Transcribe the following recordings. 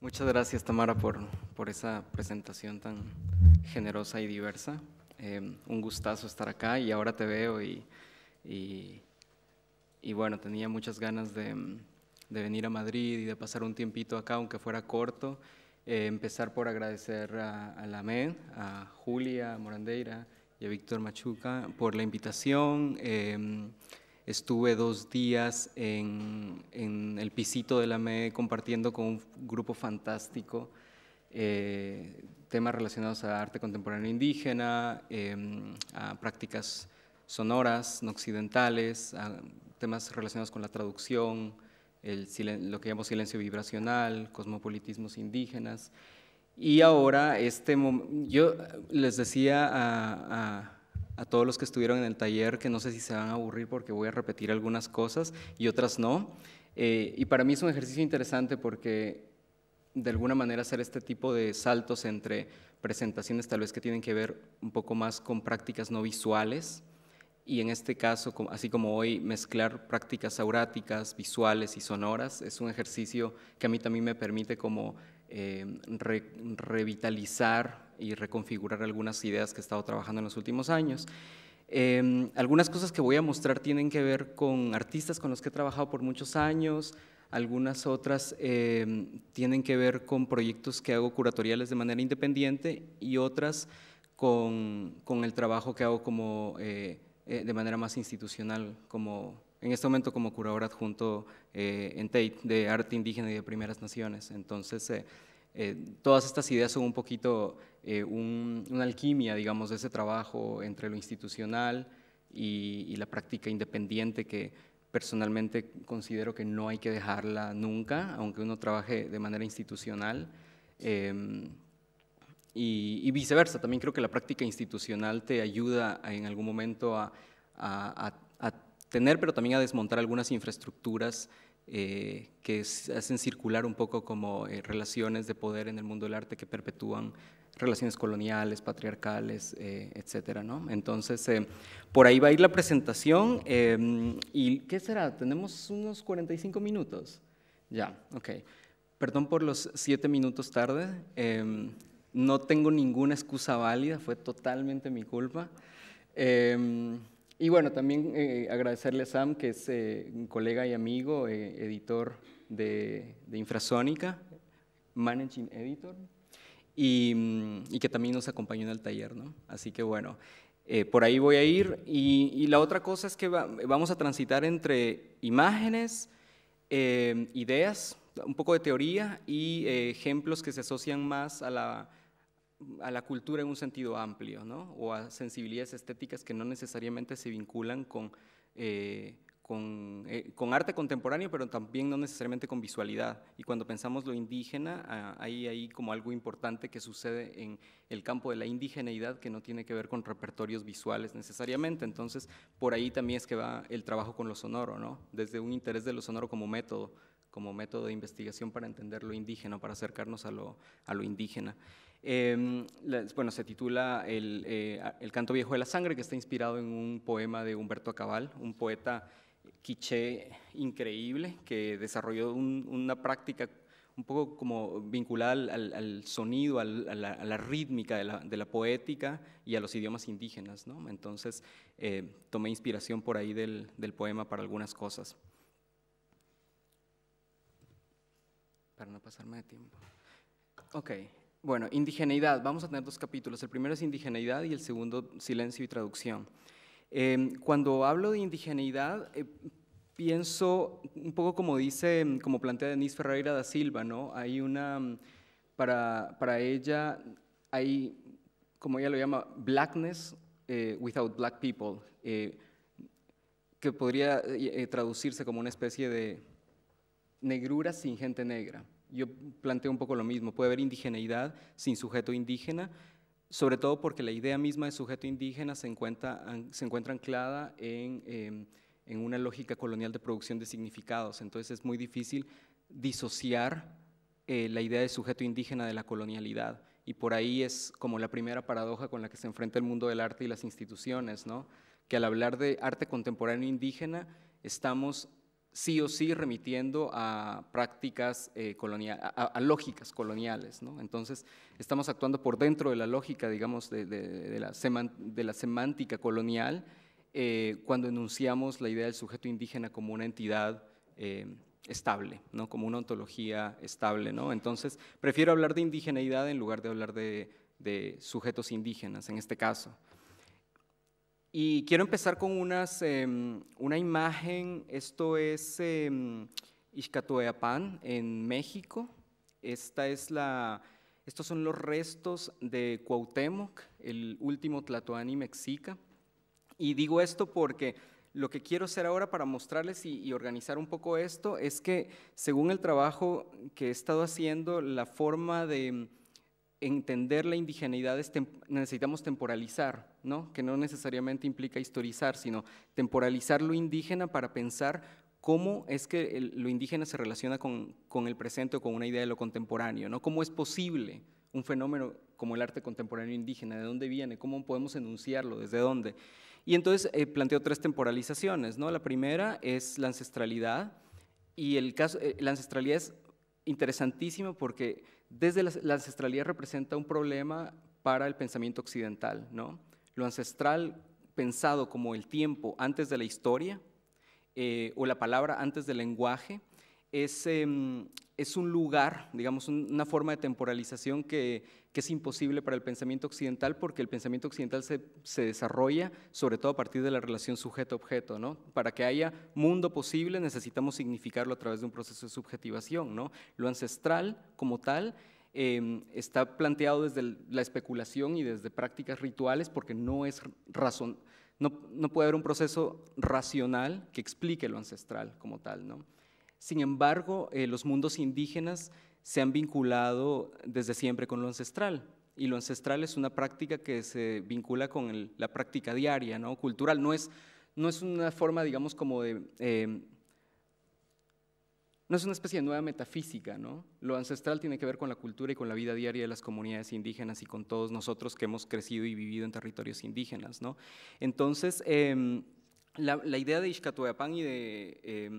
Muchas gracias, Tamara, por, por esa presentación tan generosa y diversa. Eh, un gustazo estar acá y ahora te veo y, y, bueno, tenía muchas ganas de, venir a Madrid y de pasar un tiempito acá, aunque fuera corto. Eh, empezar por agradecer a, a la MED, a Julia Morandeira y a Víctor Machuca por la invitación. Eh, Estuve dos días en, el pisito de la ME compartiendo con un grupo fantástico eh, temas relacionados a arte contemporáneo indígena, em, a prácticas sonoras, no occidentales, a temas relacionados con la traducción, lo que llamamos silencio vibracional, cosmopolitismos indígenas. Y ahora, este yo les decía a a todos los que estuvieron en el taller, que no sé si se van a aburrir porque voy a repetir algunas cosas y otras no. Eh, y para mí es un ejercicio interesante porque de alguna manera hacer este tipo de saltos entre presentaciones tal vez que tienen que ver un poco más con prácticas no visuales y en este caso, así como hoy, mezclar prácticas auráticas, visuales y sonoras es un ejercicio que a mí también me permite como eh, revitalizar y reconfigurar algunas ideas que he estado trabajando en los últimos años. Em, algunas cosas que voy a mostrar tienen que ver con artistas con los que he trabajado por muchos años, algunas otras em, tienen que ver con proyectos que hago curatoriales de manera independiente y otras con, con el trabajo que hago como, eh, eh, de manera más institucional, como en este momento como curador adjunto eh, en Tate de arte indígena y de primeras naciones. Entonces, todas estas ideas son un poquito eh, una alquimia, digamos, de ese trabajo entre lo institucional y, la práctica independiente que personalmente considero que no hay que dejarla nunca, aunque uno trabaje de manera institucional. Em, y, viceversa, también creo que la práctica institucional te ayuda en algún momento a, a, tener, pero también a desmontar algunas infraestructuras eh, que hacen circular un poco como eh, relaciones de poder en el mundo del arte que perpetúan relaciones coloniales, patriarcales, eh, etcétera, ¿no? Entonces, eh, por ahí va a ir la presentación. Em, ¿Y qué será? ¿Tenemos unos 45 minutos? Ya, ok. Perdón por los siete minutos tarde. Em, no tengo ninguna excusa válida, fue totalmente mi culpa. Em, y bueno, también eh, agradecerle a Sam, que es eh, un colega y amigo, eh, editor de, Infrasónica, Managing Editor, mm, y, que también nos acompañó en el taller, ¿no? Así que bueno, por ahí voy a ir. Y, la otra cosa es que vamos a transitar entre imágenes, ideas, un poco de teoría y ejemplos que se asocian más a la a la cultura en un sentido amplio, ¿no? o a sensibilidades estéticas que no necesariamente se vinculan con, eh, eh, con, arte contemporáneo, pero también no necesariamente con visualidad. Y cuando pensamos lo indígena, hay ahí como algo importante que sucede en el campo de la indigeneidad que no tiene que ver con repertorios visuales necesariamente. Entonces, por ahí también es que va el trabajo con lo sonoro, ¿no? desde un interés de lo sonoro como método como método de investigación para entender lo indígena, para acercarnos a lo indígena. Em, bueno, se titula eh, el, canto viejo de la sangre, que está inspirado en un poema de Humberto Acabal, un poeta quiché increíble que desarrolló una práctica un poco como vinculada al, sonido, a, la, rítmica de la, poética y a los idiomas indígenas. Entonces, eh, tomé inspiración por ahí del, del, poema para algunas cosas. Para no pasarme de tiempo. Ok, bueno, indigeneidad. Vamos a tener dos capítulos. El primero es indigeneidad y el segundo, silencio y traducción. Em, cuando hablo de indigeneidad, eh, pienso un poco como dice, em, como plantea Denise Ferreira da Silva, ¿no? Hay una, em, para, ella, hay, como ella lo llama, blackness eh, without black people, eh, que podría traducirse como una especie de negrura sin gente negra. Yo planteo un poco lo mismo, puede haber indigeneidad sin sujeto indígena, sobre todo porque la idea misma de sujeto indígena se encuentra, se encuentra anclada em, en, una lógica colonial de producción de significados, entonces es muy difícil disociar eh, la idea de sujeto indígena de la colonialidad. Y por ahí es como la primera paradoja con la que se enfrenta el mundo del arte y las instituciones, ¿no? que al hablar de arte contemporáneo indígena estamos sí o sí remitiendo a prácticas eh, a, lógicas coloniales. Entonces, estamos actuando por dentro de la lógica, digamos, de, la, semántica colonial eh, cuando enunciamos la idea del sujeto indígena como una entidad eh, estable, ¿no? como una ontología estable. ¿no? Entonces, prefiero hablar de indigeneidad en lugar de hablar de sujetos indígenas en este caso. Y quiero empezar con unas, em, una imagen, esto es eh, en México, Esta es la, estos son los restos de Cuauhtémoc, el último Tlatoani mexica. Y digo esto porque lo que quiero hacer ahora para mostrarles y, organizar un poco esto es que según el trabajo que he estado haciendo, la forma de entender la indigenidad es necesitamos temporalizar que no necesariamente implica historizar, sino temporalizar lo indígena para pensar cómo es que lo indígena se relaciona con, el presente o con una idea de lo contemporáneo, ¿no? cómo es posible un fenómeno como el arte contemporáneo indígena, de dónde viene, cómo podemos enunciarlo, desde dónde. Y entonces eh, planteo tres temporalizaciones. ¿no? La primera es la ancestralidad, y el caso, eh, la ancestralidad es interesantísima porque desde la, la, ancestralidad representa un problema para el pensamiento occidental, ¿no? lo ancestral pensado como el tiempo antes de la historia eh, o la palabra antes del lenguaje, es, em, un lugar, digamos, una forma de temporalización que, es imposible para el pensamiento occidental porque el pensamiento occidental se, se desarrolla sobre todo a partir de la relación sujeto-objeto, ¿no? Para que haya mundo posible necesitamos significarlo a través de un proceso de subjetivación, ¿no? Lo ancestral como tal Em, está planteado desde la especulación y desde prácticas rituales porque no es razón, no, no, puede haber un proceso racional que explique lo ancestral como tal. ¿no? Sin embargo, eh, los mundos indígenas se han vinculado desde siempre con lo ancestral. Y lo ancestral es una práctica que se vincula con la práctica diaria, ¿no? cultural. No es, no es una forma, digamos, como de em, es una especie de nueva metafísica, ¿no? Lo ancestral tiene que ver con la cultura y con la vida diaria de las comunidades indígenas y con todos nosotros que hemos crecido y vivido en territorios indígenas, ¿no? Entonces, em, la, idea de Ixcatuayapán y de eh,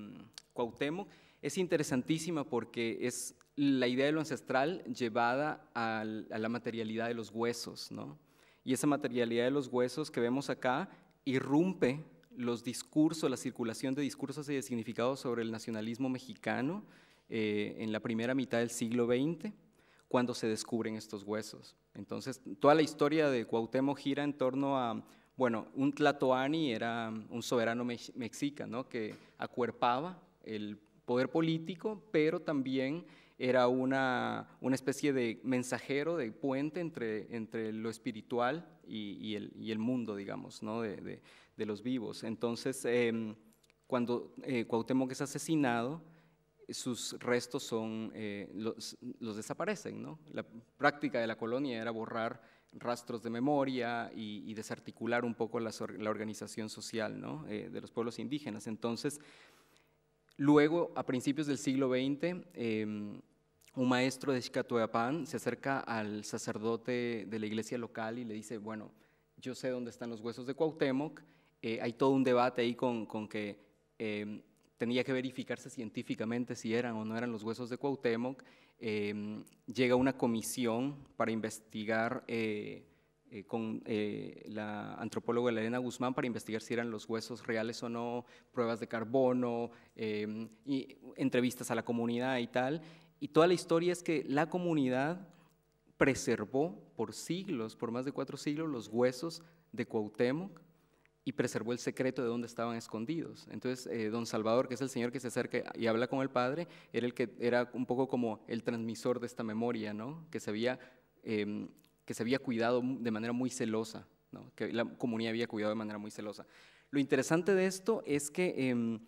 Cuauhtémoc es interesantísima porque es la idea de lo ancestral llevada a, a la materialidad de los huesos, ¿no? Y esa materialidad de los huesos que vemos acá irrumpe los discursos, la circulación de discursos y de significados sobre el nacionalismo mexicano eh, en la primera mitad del siglo XX, cuando se descubren estos huesos. Entonces, toda la historia de Cuauhtémoc gira en torno a, bueno, un Tlatoani era un soberano mexicano que acuerpaba el poder político, pero también era una, una especie de mensajero, de puente entre, entre lo espiritual y, el, mundo, digamos, ¿no? de de los vivos. Entonces, em, cuando eh, Cuauhtémoc es asesinado, sus restos son, eh, los, desaparecen. La práctica de la colonia era borrar rastros de memoria y, desarticular un poco la, organización social eh, de los pueblos indígenas. Entonces, luego, a principios del siglo XX, em, un maestro de Xicatoyapan se acerca al sacerdote de la iglesia local y le dice, bueno, yo sé dónde están los huesos de Cuauhtémoc eh, hay todo un debate ahí con, que em, tenía que verificarse científicamente si eran o no eran los huesos de Cuauhtémoc. Em, llega una comisión para investigar eh, eh, con la antropóloga Elena Guzmán para investigar si eran los huesos reales o no, pruebas de carbono, em, y entrevistas a la comunidad y tal. Y toda la historia es que la comunidad preservó por siglos, por más de cuatro siglos, los huesos de Cuauhtémoc y preservó el secreto de dónde estaban escondidos. Entonces, eh, don Salvador, que es el señor que se acerca y habla con el padre, era el que era un poco como el transmisor de esta memoria, ¿no? que, se había, em, que se había cuidado de manera muy celosa, que la comunidad había cuidado de manera muy celosa. Lo interesante de esto es que, em,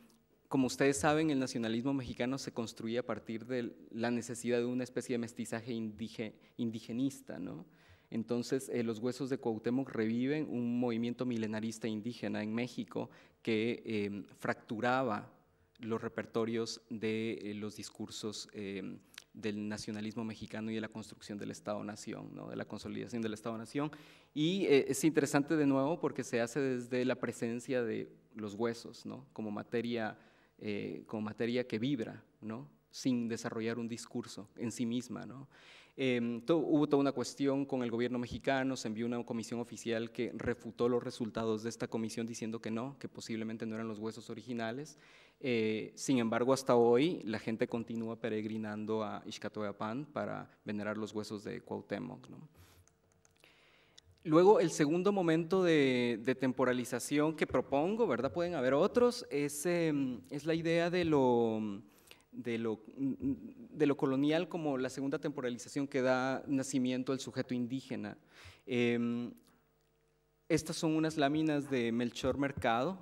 como ustedes saben, el nacionalismo mexicano se construye a partir de la necesidad de una especie de mestizaje indigenista, ¿no? Entonces, eh, los huesos de Cuauhtémoc reviven un movimiento milenarista indígena en México que em, fracturaba los repertorios de eh, los discursos em, del nacionalismo mexicano y de la construcción del Estado-Nación, ¿no? de la consolidación del Estado-Nación. Y eh, es interesante de nuevo porque se hace desde la presencia de los huesos, ¿no? como, materia, como materia que vibra, ¿no? sin desarrollar un discurso en sí misma. ¿no? Em, hubo toda una cuestión con el gobierno mexicano, se envió una comisión oficial que refutó los resultados de esta comisión diciendo que no, que posiblemente no eran los huesos originales. Eh, sin embargo, hasta hoy la gente continúa peregrinando a Ixcatoyapan para venerar los huesos de Cuauhtémoc. Luego, el segundo momento de, temporalización que propongo, ¿verdad? Pueden haber otros, es, em, es la idea de lo, de lo de lo colonial como la segunda temporalización que da nacimiento al sujeto indígena. Em, estas son unas láminas de Melchor Mercado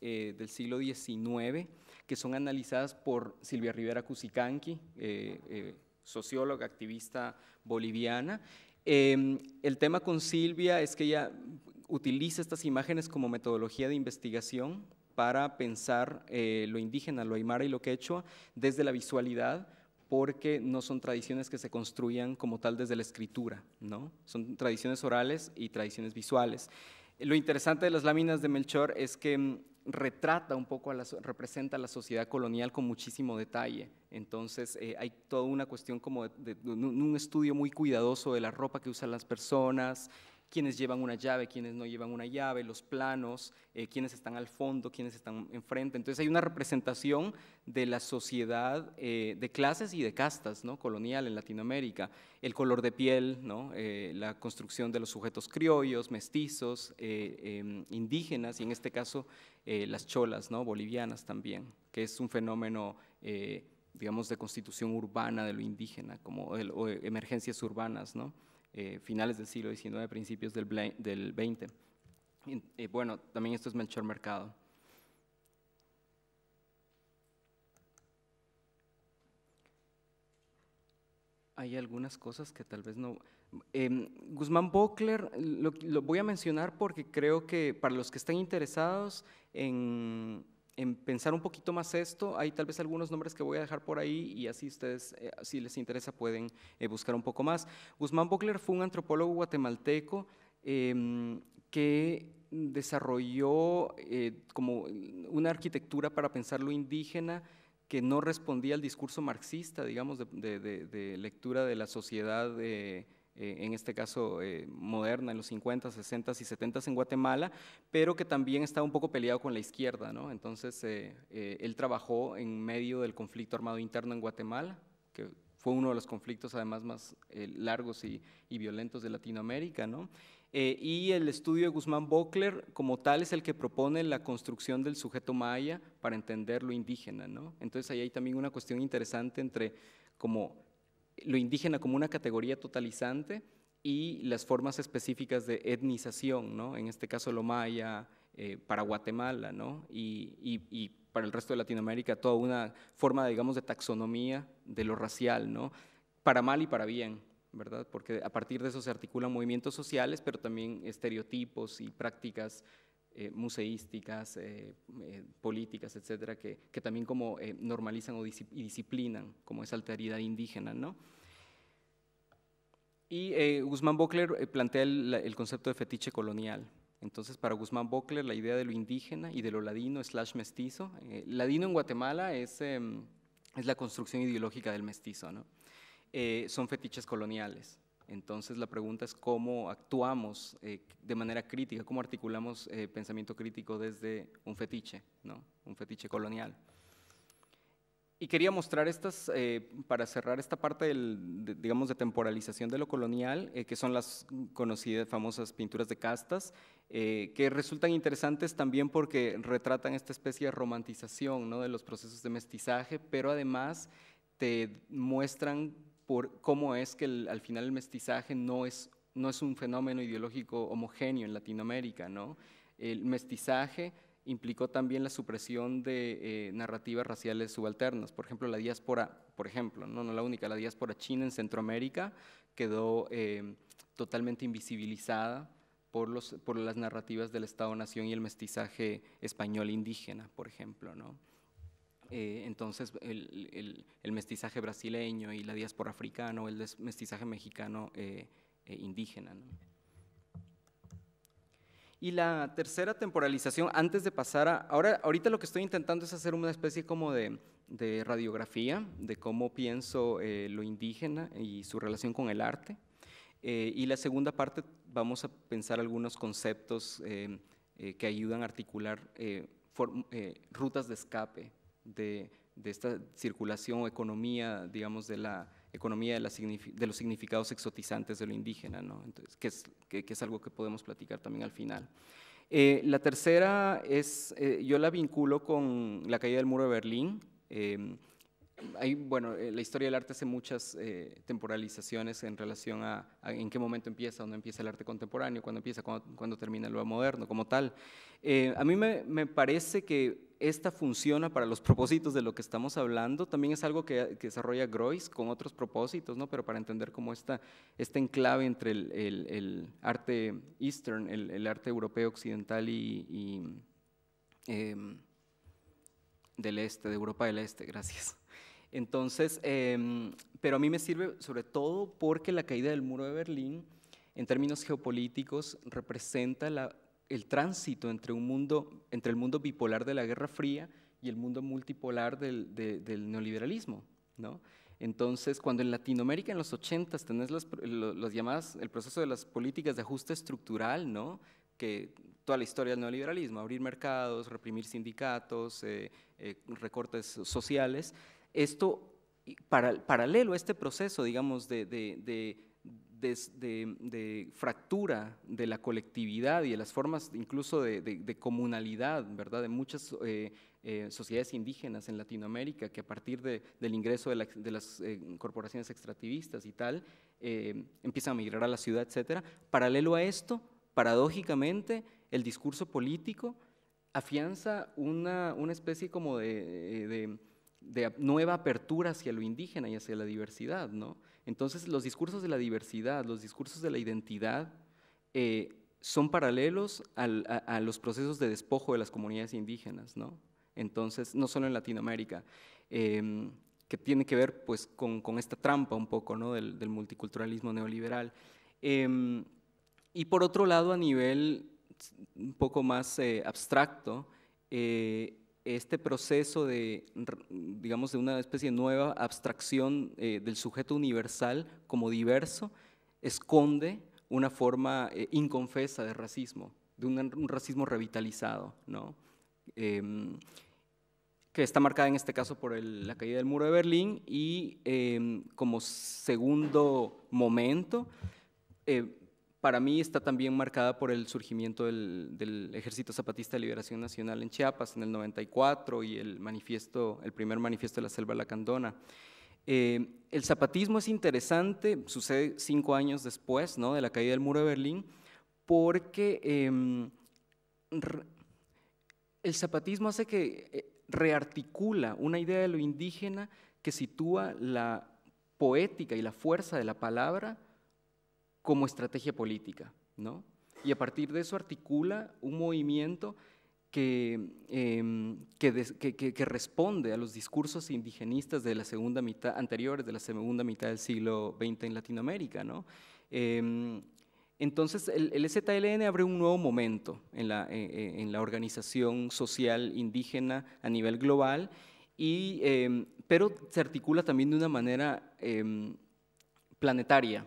eh, del siglo XIX que son analizadas por Silvia Rivera Cusicanqui, eh, eh, socióloga, activista boliviana. Em, el tema con Silvia es que ella utiliza estas imágenes como metodología de investigación para pensar lo indígena, lo aymara y lo quechua desde la visualidad, porque no son tradiciones que se construyan como tal desde la escritura, ¿no? Son tradiciones orales y tradiciones visuales. Lo interesante de las láminas de Melchor es que mm, retrata un poco, a la, representa la sociedad colonial con muchísimo detalle. Entonces eh, hay toda una cuestión como de, un estudio muy cuidadoso de la ropa que usan las personas, quienes llevan una llave, quienes no llevan una llave, los planos, eh, quienes están al fondo, quienes están enfrente. Entonces hay una representación de la sociedad eh, de clases y de castas colonial en Latinoamérica, el color de piel, eh, la construcción de los sujetos criollos, mestizos, em, indígenas y en este caso las cholas bolivianas también, que es un fenómeno digamos, de constitución urbana de lo indígena, como o emergencias urbanas, ¿no? Eh, finales del siglo XIX, principios del, del XX. Eh, bueno, también esto es Melchor Mercado. Hay algunas cosas que tal vez no... Em, Guzmán Bockler lo, lo, voy a mencionar porque creo que para los que están interesados en, en pensar un poquito más esto. Hay tal vez algunos nombres que voy a dejar por ahí y así ustedes, eh, si les interesa, pueden eh, buscar un poco más. Guzmán Bocler fue un antropólogo guatemalteco em, que desarrolló eh, como una arquitectura para pensar lo indígena que no respondía al discurso marxista, digamos, de, de lectura de la sociedad eh, en este caso eh, moderna, en los 50, 60 y 70 en Guatemala, pero que también estaba un poco peleado con la izquierda. ¿no? Entonces, eh, él trabajó en medio del conflicto armado interno en Guatemala, que fue uno de los conflictos además más largos y, violentos de Latinoamérica. ¿no? y el estudio de Guzmán Bockler como tal es el que propone la construcción del sujeto maya para entender lo indígena. ¿no? Entonces, ahí hay también una cuestión interesante entre como lo indígena como una categoría totalizante y las formas específicas de etnización, ¿no? en este caso lo maya, eh, para Guatemala y, para el resto de Latinoamérica, toda una forma, digamos, de taxonomía de lo racial, ¿no? para mal y para bien, ¿verdad? porque a partir de eso se articulan movimientos sociales, pero también estereotipos y prácticas eh, museísticas, eh, eh, políticas, etcétera, que, también como normalizan o y disciplinan como esa alteridad indígena, ¿no? Y Guzmán Bockler plantea el, concepto de fetiche colonial. Entonces, para Guzmán Bockler, la idea de lo indígena y de lo ladino slash mestizo. ladino en Guatemala em, es, la construcción ideológica del mestizo, son fetiches coloniales. Entonces la pregunta es cómo actuamos eh, de manera crítica, cómo articulamos eh, pensamiento crítico desde un fetiche, ¿no? un fetiche colonial. Y quería mostrar estas, eh, para cerrar esta parte, del, de, digamos, de temporalización de lo colonial, que son las conocidas famosas pinturas de castas, que resultan interesantes también porque retratan esta especie de romantización ¿no? de los procesos de mestizaje, pero además te muestran por cómo es que al final el mestizaje no es, no es un fenómeno ideológico homogéneo en Latinoamérica. El mestizaje implicó también la supresión de eh, narrativas raciales subalternas. Por ejemplo, la diáspora, por ejemplo, no, no la única, la diáspora china en Centroamérica quedó em, totalmente invisibilizada por, los, por las narrativas del Estado-Nación y el mestizaje español indígena, por ejemplo. ¿no? Eh, entonces el, el, mestizaje brasileño y la diáspora africana o el mestizaje mexicano eh, eh, indígena. Y la tercera temporalización, antes de pasar a, ahora, ahorita lo que estoy intentando es hacer una especie como de, de radiografía de cómo pienso lo indígena y su relación con el arte. y la segunda parte vamos a pensar algunos conceptos que ayudan a articular rutas de escape de, esta circulación o economía, digamos, de la economía de, los significados exotizantes de lo indígena, Entonces, que, es, es algo que podemos platicar también al final. Eh, la tercera es, eh, yo la vinculo con la caída del muro de Berlín. Eh, bueno, eh, la historia del arte hace muchas eh, temporalizaciones en relación a, en qué momento empieza, dónde empieza el arte contemporáneo, cuándo empieza, cuándo, cuándo termina lo moderno, como tal. Eh, a mí me, parece que esta funciona para los propósitos de lo que estamos hablando, también es algo que, desarrolla Groys con otros propósitos, ¿no? pero para entender cómo está este enclave entre el, arte eastern, el, arte europeo occidental y... Em, del este, de Europa del Este, gracias. Entonces, em, pero a mí me sirve sobre todo porque la caída del muro de Berlín, en términos geopolíticos, representa el tránsito entre, un mundo, entre el mundo bipolar de la Guerra Fría y el mundo multipolar del, neoliberalismo. Entonces, cuando en Latinoamérica en los 80 tenés las, llamadas, el proceso de las políticas de ajuste estructural, ¿no? que toda la historia del neoliberalismo, abrir mercados, reprimir sindicatos, eh, eh, recortes sociales, esto, paralelo a este proceso, digamos, de, de, fractura de la colectividad y de las formas incluso de, comunalidad, ¿verdad?, de muchas eh, eh, sociedades indígenas en Latinoamérica que a partir del ingreso de, las eh, corporaciones extractivistas y tal, empiezan a migrar a la ciudad, etcétera. Paralelo a esto, paradójicamente, el discurso político afianza una especie como de de nueva apertura hacia lo indígena y hacia la diversidad, ¿no? Entonces, los discursos de la diversidad, los discursos de la identidad, eh, son paralelos a, los procesos de despojo de las comunidades indígenas, ¿no? Entonces, no solo en Latinoamérica, em, que tiene que ver pues, con, esta trampa un poco del, multiculturalismo neoliberal. Em, y por otro lado, a nivel un poco más eh, abstracto, eh, este proceso de, digamos, de una especie de nueva abstracción eh, del sujeto universal como diverso, esconde una forma eh, inconfesa de racismo, de un, racismo revitalizado, em, que está marcada en este caso por la caída del muro de Berlín y em, como segundo momento, eh, para mí está también marcada por el surgimiento del, Ejército Zapatista de Liberación Nacional en Chiapas en el 94 y el manifiesto, el primer manifiesto de la Selva Lacandona. Candona. Eh, el zapatismo es interesante, sucede cinco años después de la caída del muro de Berlín, porque em, el zapatismo hace que eh, rearticula una idea de lo indígena que sitúa la poética y la fuerza de la palabra como estrategia política, ¿no? Y a partir de eso articula un movimiento em, que, que, responde a los discursos indigenistas de la segunda mitad, anteriores de la segunda mitad del siglo XX en Latinoamérica. ¿no? Em, entonces, el, ZLN abre un nuevo momento eh, eh, en la, organización social indígena a nivel global, em, pero se articula también de una manera planetaria,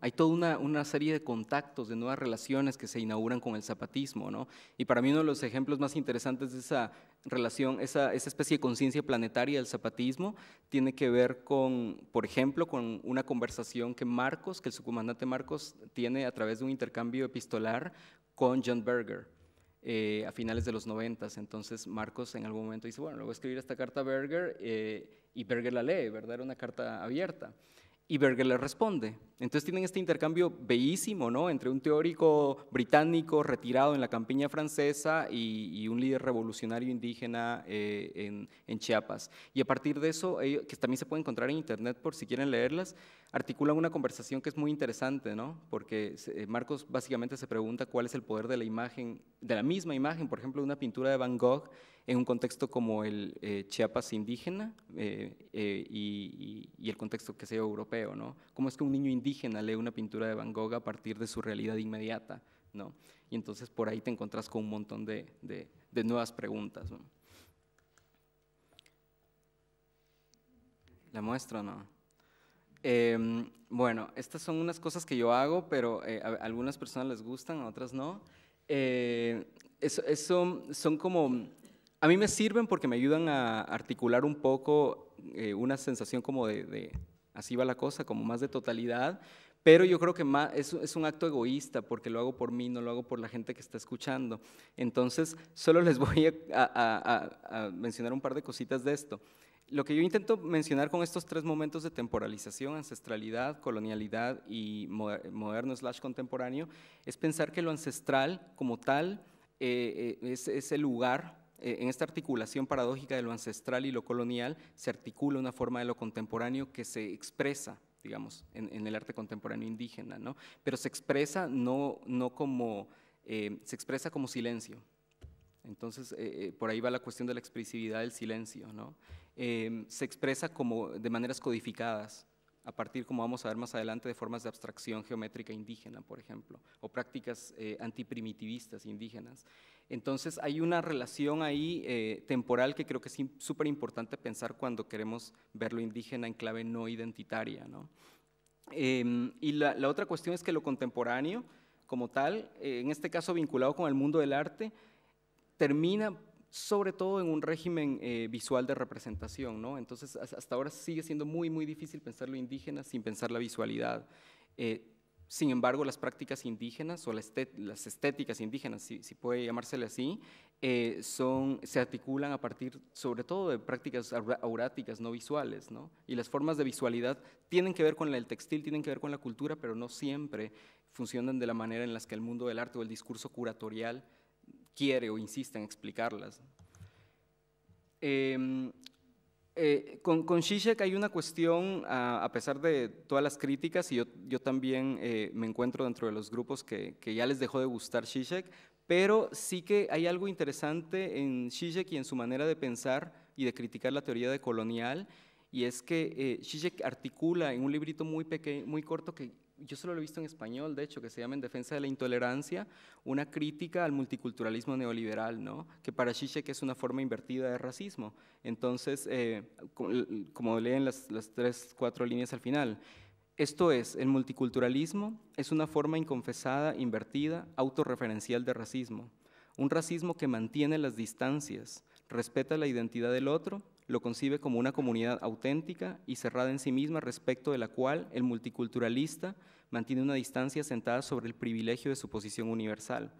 hay toda una, serie de contactos, de nuevas relaciones que se inauguran con el zapatismo, Y para mí uno de los ejemplos más interesantes de esa relación, esa, especie de conciencia planetaria del zapatismo, tiene que ver con, por ejemplo, con una conversación que Marcos, que el subcomandante Marcos tiene a través de un intercambio epistolar con John Berger. Eh, a finales de los noventas, entonces Marcos en algún momento dice, bueno, voy a escribir esta carta a Berger eh, y Berger la lee, ¿verdad? Era una carta abierta. Y Berger le responde. Entonces tienen este intercambio bellísimo, ¿no? Entre un teórico británico retirado en la campiña francesa y, un líder revolucionario indígena eh, en, Chiapas. Y a partir de eso, que también se puede encontrar en internet por si quieren leerlas, articulan una conversación que es muy interesante, Porque eh, Marcos básicamente se pregunta cuál es el poder de la imagen, de la misma imagen, por ejemplo, de una pintura de Van Gogh en un contexto como el eh, Chiapas indígena eh, eh, y, el contexto que sea europeo, ¿no? ¿Cómo es que un niño indígena lee una pintura de Van Gogh a partir de su realidad inmediata, ¿no? Y entonces por ahí te encontrás con un montón de, de, nuevas preguntas. ¿La muestro no? Em, bueno, estas son unas cosas que yo hago, pero a algunas personas les gustan, a otras no. Eso, eso son como a mí me sirven porque me ayudan a articular un poco eh, una sensación como de, así va la cosa, como más de totalidad, pero yo creo que es, un acto egoísta porque lo hago por mí, no lo hago por la gente que está escuchando. Entonces, solo les voy a, mencionar un par de cositas de esto. Lo que yo intento mencionar con estos tres momentos de temporalización, ancestralidad, colonialidad y moderno slash contemporáneo, es pensar que lo ancestral como tal eh, eh, es, es el lugar eh, en esta articulación paradójica de lo ancestral y lo colonial se articula una forma de lo contemporáneo que se expresa digamos, en, el arte contemporáneo indígena, ¿no? Pero se expresa no, como, eh, se expresa como silencio. Entonces, eh, por ahí va la cuestión de la expresividad del silencio, ¿no? se expresa como de maneras codificadas, a partir, como vamos a ver más adelante, de formas de abstracción geométrica indígena, por ejemplo, o prácticas eh, antiprimitivistas indígenas. Entonces, hay una relación ahí eh, temporal que creo que es súper importante pensar cuando queremos ver lo indígena en clave no identitaria. Em, y la, otra cuestión es que lo contemporáneo, como tal, eh, en este caso vinculado con el mundo del arte, termina sobre todo en un régimen eh, visual de representación. Entonces, hasta ahora sigue siendo muy, muy difícil pensar lo indígena sin pensar la visualidad. Eh, sin embargo, las prácticas indígenas o las estéticas indígenas, si, si puede llamársele así, eh, se articulan a partir sobre todo de prácticas auráticas, no visuales. Y las formas de visualidad tienen que ver con el textil, tienen que ver con la cultura, pero no siempre funcionan de la manera en la que el mundo del arte o el discurso curatorial quiere o insiste en explicarlas. Em, eh, con, con Zizek hay una cuestión, a, pesar de todas las críticas, y yo, yo también eh, me encuentro dentro de los grupos que, que, ya les dejó de gustar Zizek, pero sí que hay algo interesante en Zizek y en su manera de pensar y de criticar la teoría de colonial, y es que eh, Zizek articula en un librito muy, pequeño, muy corto que yo solo lo he visto en español, de hecho, que se llama En Defensa de la Intolerancia, una crítica al multiculturalismo neoliberal, ¿no? que para que es una forma invertida de racismo. Entonces, eh, como leen las, las tres, cuatro líneas al final, esto es, el multiculturalismo es una forma inconfesada, invertida, autorreferencial de racismo. Un racismo que mantiene las distancias, respeta la identidad del otro lo concibe como una comunidad auténtica y cerrada en sí misma respecto de la cual el multiculturalista mantiene una distancia sentada sobre el privilegio de su posición universal,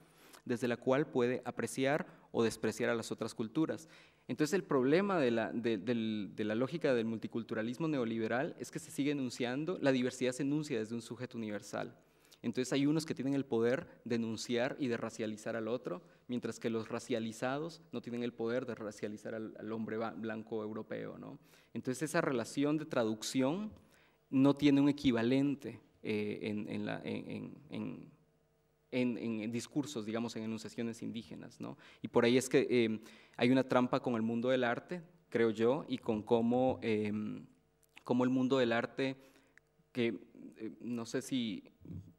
desde la cual puede apreciar o despreciar a las otras culturas. Entonces el problema de la, lógica del multiculturalismo neoliberal es que se sigue enunciando, la diversidad se enuncia desde un sujeto universal. Entonces hay unos que tienen el poder de denunciar y de racializar al otro, mientras que los racializados no tienen el poder de racializar al, hombre blanco europeo. ¿no? Entonces esa relación de traducción no tiene un equivalente eh, en, discursos, digamos, en enunciaciones indígenas. Y por ahí es que eh, hay una trampa con el mundo del arte, creo yo, y con cómo, eh, cómo el mundo del arte, que no sé si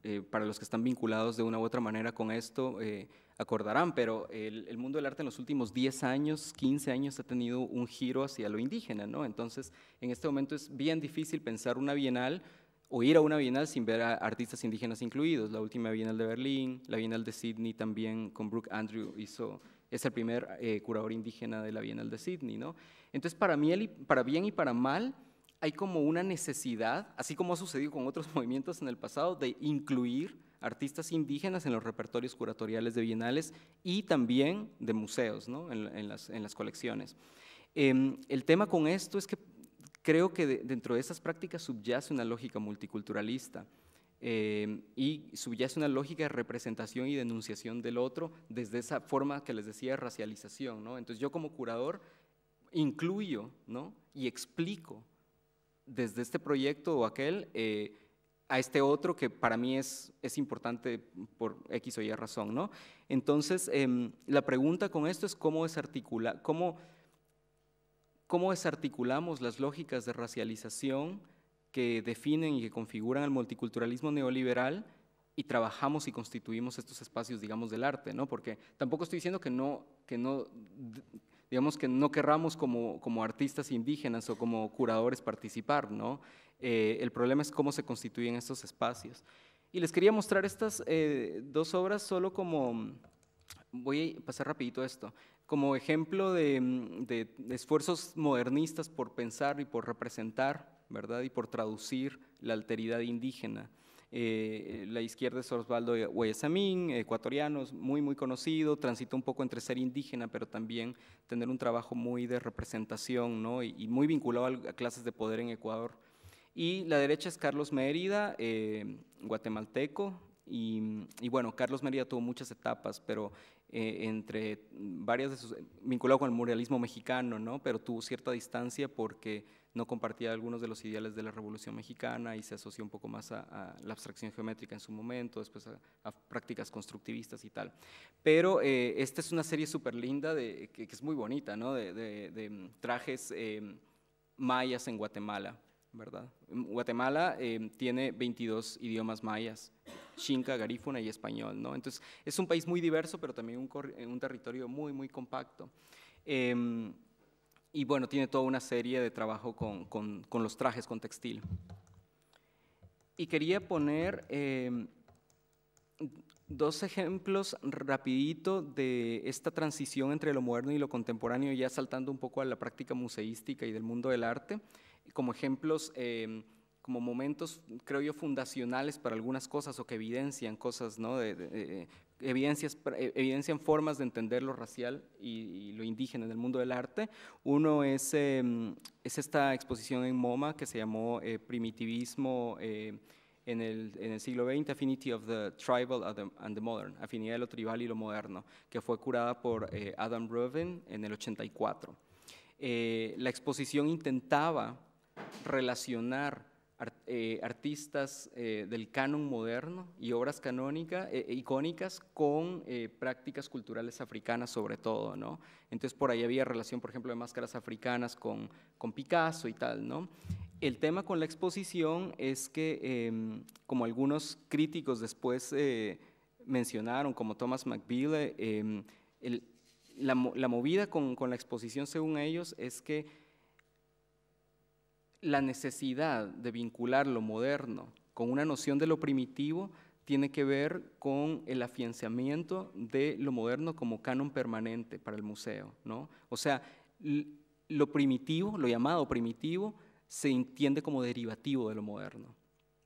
eh, para los que están vinculados de una u otra manera con esto, eh, acordarán, pero el, mundo del arte en los últimos 10 años, 15 años ha tenido un giro hacia lo indígena, ¿no? Entonces, en este momento es bien difícil pensar una bienal o ir a una bienal sin ver a artistas indígenas incluidos. La última bienal de Berlín, la bienal de Sydney también con Brooke Andrew hizo es el primer eh, curador indígena de la Bienal de Sydney, ¿no? Entonces, para mí, para bien y para mal, hay como una necesidad, así como ha sucedido con otros movimientos en el pasado, de incluir artistas indígenas en los repertorios curatoriales de bienales y también de museos, ¿no? en, las, colecciones. Em, el tema con esto es que creo que dentro de esas prácticas subyace una lógica multiculturalista em, y subyace una lógica de representación y denunciación del otro desde esa forma que les decía racialización. ¿no? Entonces yo como curador incluyo y explico desde este proyecto o aquel eh, a este otro que para mí es, es importante por X o Y razón, ¿no? Entonces, em, la pregunta con esto es cómo cómo, cómo desarticulamos las lógicas de racialización que definen y que configuran el multiculturalismo neoliberal y trabajamos y constituimos estos espacios, digamos, del arte, ¿no? Porque tampoco estoy diciendo que no, que no digamos que no querramos como, como artistas indígenas o como curadores participar, ¿no? Eh, el problema es cómo se constituyen estos espacios. Y les quería mostrar estas eh, dos obras solo como, voy a pasar rapidito esto, como ejemplo de, de, de esfuerzos modernistas por pensar y por representar, ¿verdad? Y por traducir la alteridad indígena. Eh, la izquierda es Osvaldo Guayasamín, ecuatoriano, muy, muy conocido, transita un poco entre ser indígena, pero también tener un trabajo muy de representación ¿no? y, muy vinculado a, clases de poder en Ecuador. Y la derecha es Carlos Mérida, eh, guatemalteco, y, y, bueno, Carlos Mérida tuvo muchas etapas, pero eh, entre varias de sus, vinculado con el muralismo mexicano, ¿no? pero tuvo cierta distancia porque no compartía algunos de los ideales de la Revolución Mexicana y se asoció un poco más a, la abstracción geométrica en su momento, después a, prácticas constructivistas y tal. Pero eh, esta es una serie súper linda, que, que, es muy bonita, ¿no? de, trajes eh, mayas en Guatemala. ¿verdad? Guatemala eh, tiene 22 idiomas mayas, chinca, garífuna y español, ¿no? Entonces, es un país muy diverso, pero también un, territorio muy, muy compacto. Em, y bueno, tiene toda una serie de trabajo con, los trajes, con textil. Y quería poner em, dos ejemplos rapidito de esta transición entre lo moderno y lo contemporáneo, ya saltando un poco a la práctica museística y del mundo del arte como ejemplos, em, como momentos, creo yo, fundacionales para algunas cosas o que evidencian cosas, ¿no? De, eh, evidencias, eh, evidencian formas de entender lo racial y, lo indígena en el mundo del arte. Uno es, em, es esta exposición en MoMA que se llamó eh, Primitivismo en, el, en, el, siglo XX, Affinity of the Tribal and the Modern, Afinidad lo Tribal y lo Moderno, que fue curada por Adam Rubin en el 84. la exposición intentaba relacionar eh, artistas eh, del canon moderno y obras canónicas, eh, e icónicas, con prácticas culturales africanas sobre todo, ¿no? Entonces por ahí había relación, por ejemplo, de máscaras africanas con, con Picasso y tal, ¿no? El tema con la exposición es que, em, como algunos críticos después mencionaron, como Thomas McBeal, em, la, movida con, con la exposición, según ellos, es que la necesidad de vincular lo moderno con una noción de lo primitivo tiene que ver con el afianzamiento de lo moderno como canon permanente para el museo. ¿no? O sea, lo primitivo, lo llamado primitivo, se entiende como derivativo de lo moderno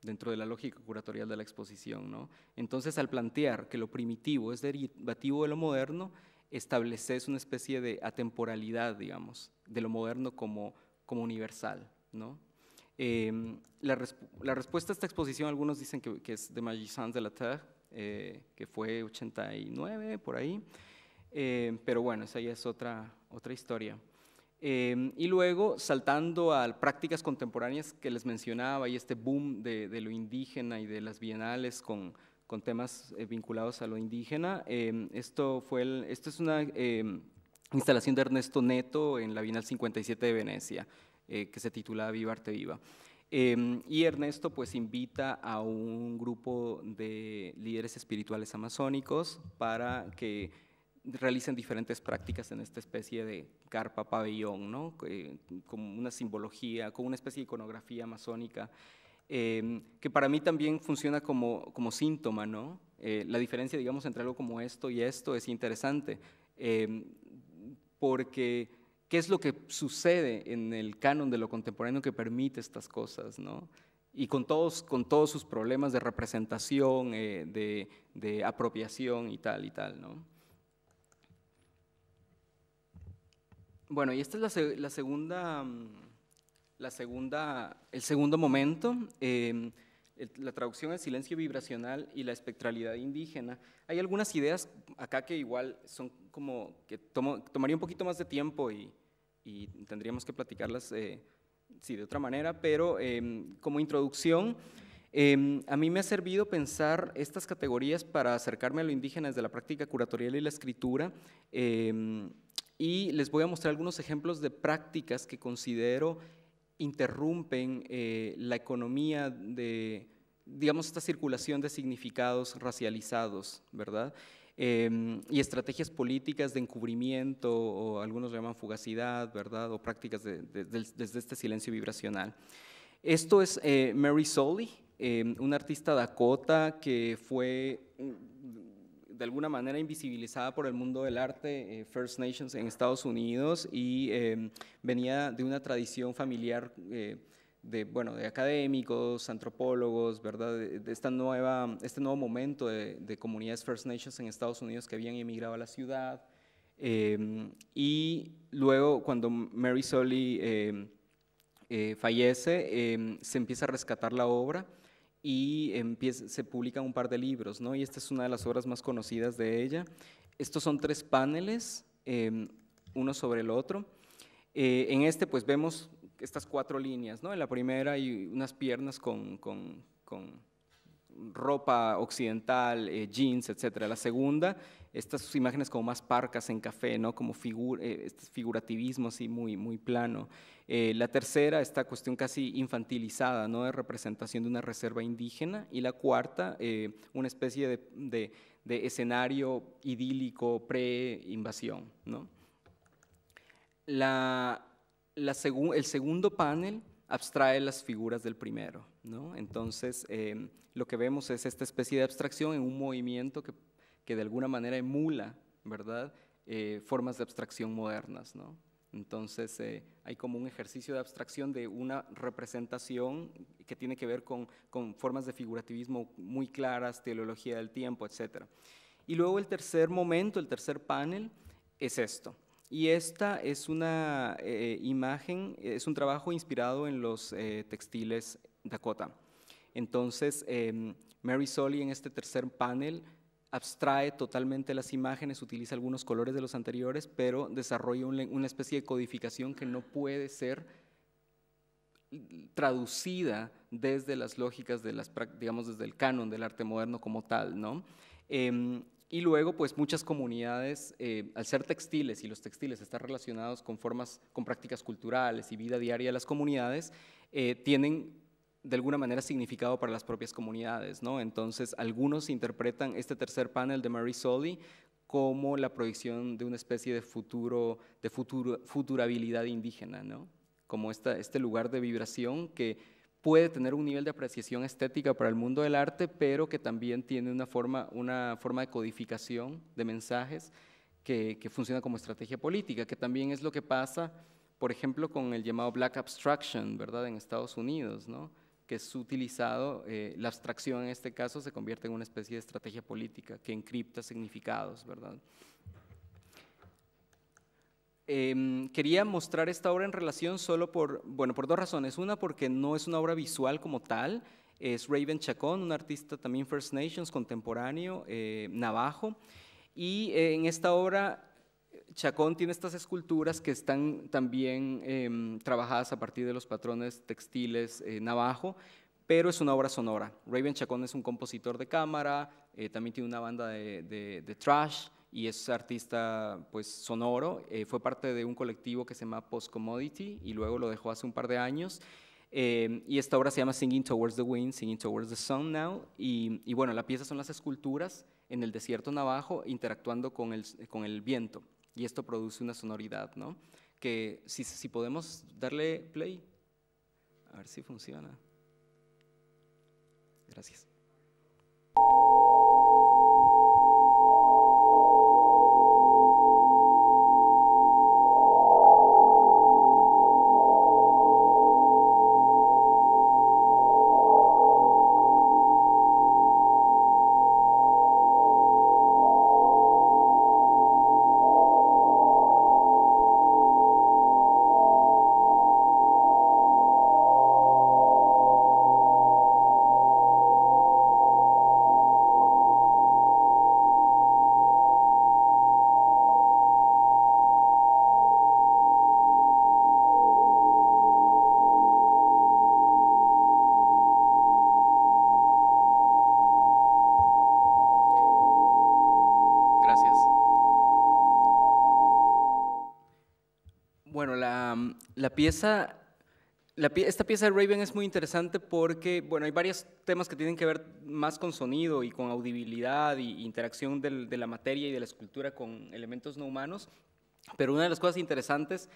dentro de la lógica curatorial de la exposición. ¿no? Entonces, al plantear que lo primitivo es derivativo de lo moderno, estableces una especie de atemporalidad, digamos, de lo moderno como, como universal. Em, la, respuesta a esta exposición, algunos dicen que, es de Magisans de la Terre, eh, que fue 89, por ahí, em, pero bueno, esa ya es otra, historia. Em, y luego, saltando a prácticas contemporáneas que les mencionaba y este boom de, lo indígena y de las bienales con, temas eh, vinculados a lo indígena, esto, fue esto es una instalación de Ernesto Neto en la Bienal 57 de Venecia, eh, que se titula Viva Arte Viva. Em, y Ernesto pues invita a un grupo de líderes espirituales amazónicos para que realicen diferentes prácticas en esta especie de carpa pabellón, ¿no? una simbología, con una especie de iconografía amazónica, em, que para mí también funciona como, como síntoma, ¿no? Eh, la diferencia, digamos, entre algo como esto y esto es interesante, em, porque qué es lo que sucede en el canon de lo contemporáneo que permite estas cosas, Y con todos, con todos sus problemas de representación, eh, de, apropiación y tal y tal, ¿no? Bueno, y esta es la, segunda, mm, la segunda, el segundo momento. Em, la traducción al silencio vibracional y la espectralidad indígena. Hay algunas ideas acá que igual son como que tomaría un poquito más de tiempo y, tendríamos que platicarlas eh, de otra manera, pero em, como introducción, em, a mí me ha servido pensar estas categorías para acercarme a lo indígena desde la práctica curatorial y la escritura. Em, y les voy a mostrar algunos ejemplos de prácticas que considero interrumpen eh, la economía de, digamos, esta circulación de significados racializados, ¿verdad? Em, y estrategias políticas de encubrimiento, o algunos llaman fugacidad, ¿verdad? O prácticas desde este silencio vibracional. Esto es eh, Mary Solly, em, una artista dakota que fue de alguna manera invisibilizada por el mundo del arte, eh, First Nations en Estados Unidos, y em, venía de una tradición familiar eh, de, bueno, de académicos, antropólogos, ¿verdad? De, esta nueva, este nuevo momento de, comunidades First Nations en Estados Unidos que habían emigrado a la ciudad. Em, y luego, cuando Mary Sully em, eh, fallece, se empieza a rescatar la obra y empieza, se publican un par de libros, ¿no? y esta es una de las obras más conocidas de ella. Estos son tres paneles, em, uno sobre el otro. Eh, en este pues vemos estas cuatro líneas, ¿no? en la primera hay unas piernas con, con, con ropa occidental, eh, jeans, etc. La segunda estas imágenes como más parcas en café, ¿no? como eh, figurativismo así muy, muy plano. Eh, la tercera, esta cuestión casi infantilizada ¿no? de representación de una reserva indígena. Y la cuarta, eh, una especie de, de, escenario idílico pre-invasión. ¿no? La, la el segundo panel abstrae las figuras del primero. ¿no? Entonces, lo que vemos es esta especie de abstracción en un movimiento que que de alguna manera emula, ¿verdad?, eh, formas de abstracción modernas, ¿no? Entonces, eh, hay como un ejercicio de abstracción de una representación que tiene que ver con, formas de figurativismo muy claras, teología del tiempo, etc. Y luego el tercer momento, el tercer panel, es esto. Y esta es una eh, imagen, es un trabajo inspirado en los textiles Dakota. Entonces, em, Mary Sully, en este tercer panel abstrae totalmente las imágenes, utiliza algunos colores de los anteriores, pero desarrolla una especie de codificación que no puede ser traducida desde las lógicas de las, digamos, desde el canon del arte moderno como tal, ¿no? Em, y luego, pues muchas comunidades, eh, al ser textiles y los textiles están relacionados con formas, con prácticas culturales y vida diaria de las comunidades, eh, tienen de alguna manera significado para las propias comunidades, ¿no? Entonces, algunos interpretan este tercer panel de Mary Sully como la proyección de una especie de futuro, de futuro, futurabilidad indígena, ¿no? Como este lugar de vibración que puede tener un nivel de apreciación estética para el mundo del arte, pero que también tiene una forma, una forma de codificación de mensajes que, que funciona como estrategia política, que también es lo que pasa, por ejemplo, con el llamado Black Abstraction, ¿verdad?, en Estados Unidos, ¿no? que es utilizado, eh, la abstracción en este caso se convierte en una especie de estrategia política que encripta significados, ¿verdad? Em, quería mostrar esta obra en relación solo por, bueno, por dos razones. Una, porque no es una obra visual como tal, es Raven Chacón, un artista también First Nations, contemporáneo, eh, navajo, y eh, en esta obra Chacón tiene estas esculturas que están también em, trabajadas a partir de los patrones textiles eh, navajo, pero es una obra sonora. Raven Chacón es un compositor de cámara, eh, también tiene una banda de, trash y es artista pues sonoro. Eh, fue parte de un colectivo que se llama Post Commodity y luego lo dejó hace un par de años. Em, y esta obra se llama Singing Towards the Wind, Singing Towards the Sun Now. Y, bueno, la pieza son las esculturas en el desierto navajo interactuando con el viento y esto produce una sonoridad, ¿no? Que si, si podemos darle play, a ver si funciona. Gracias. la pieza, la esta pieza de Raven es muy interesante porque, bueno, hay varios temas que tienen que ver más con sonido y con audibilidad y interacción del, de la materia y de la escultura con elementos no humanos, pero una de las cosas interesantes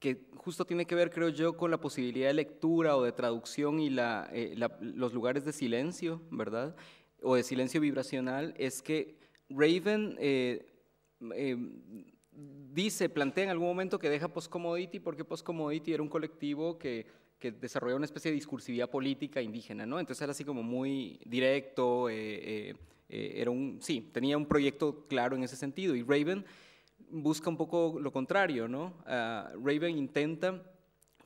que justo tiene que ver, creo yo, con la posibilidad de lectura o de traducción y la, eh, los lugares de silencio, ¿verdad? O de silencio vibracional, es que Raven eh, eh, dice, plantea en algún momento que deja Postcommodity porque Postcommodity era un colectivo que, que desarrollaba una especie de discursividad política indígena, ¿no? Entonces era así como muy directo, eh, eh, eh, era un, sí, tenía un proyecto claro en ese sentido. Y Raven busca un poco lo contrario, ¿no? Ah, Raven intenta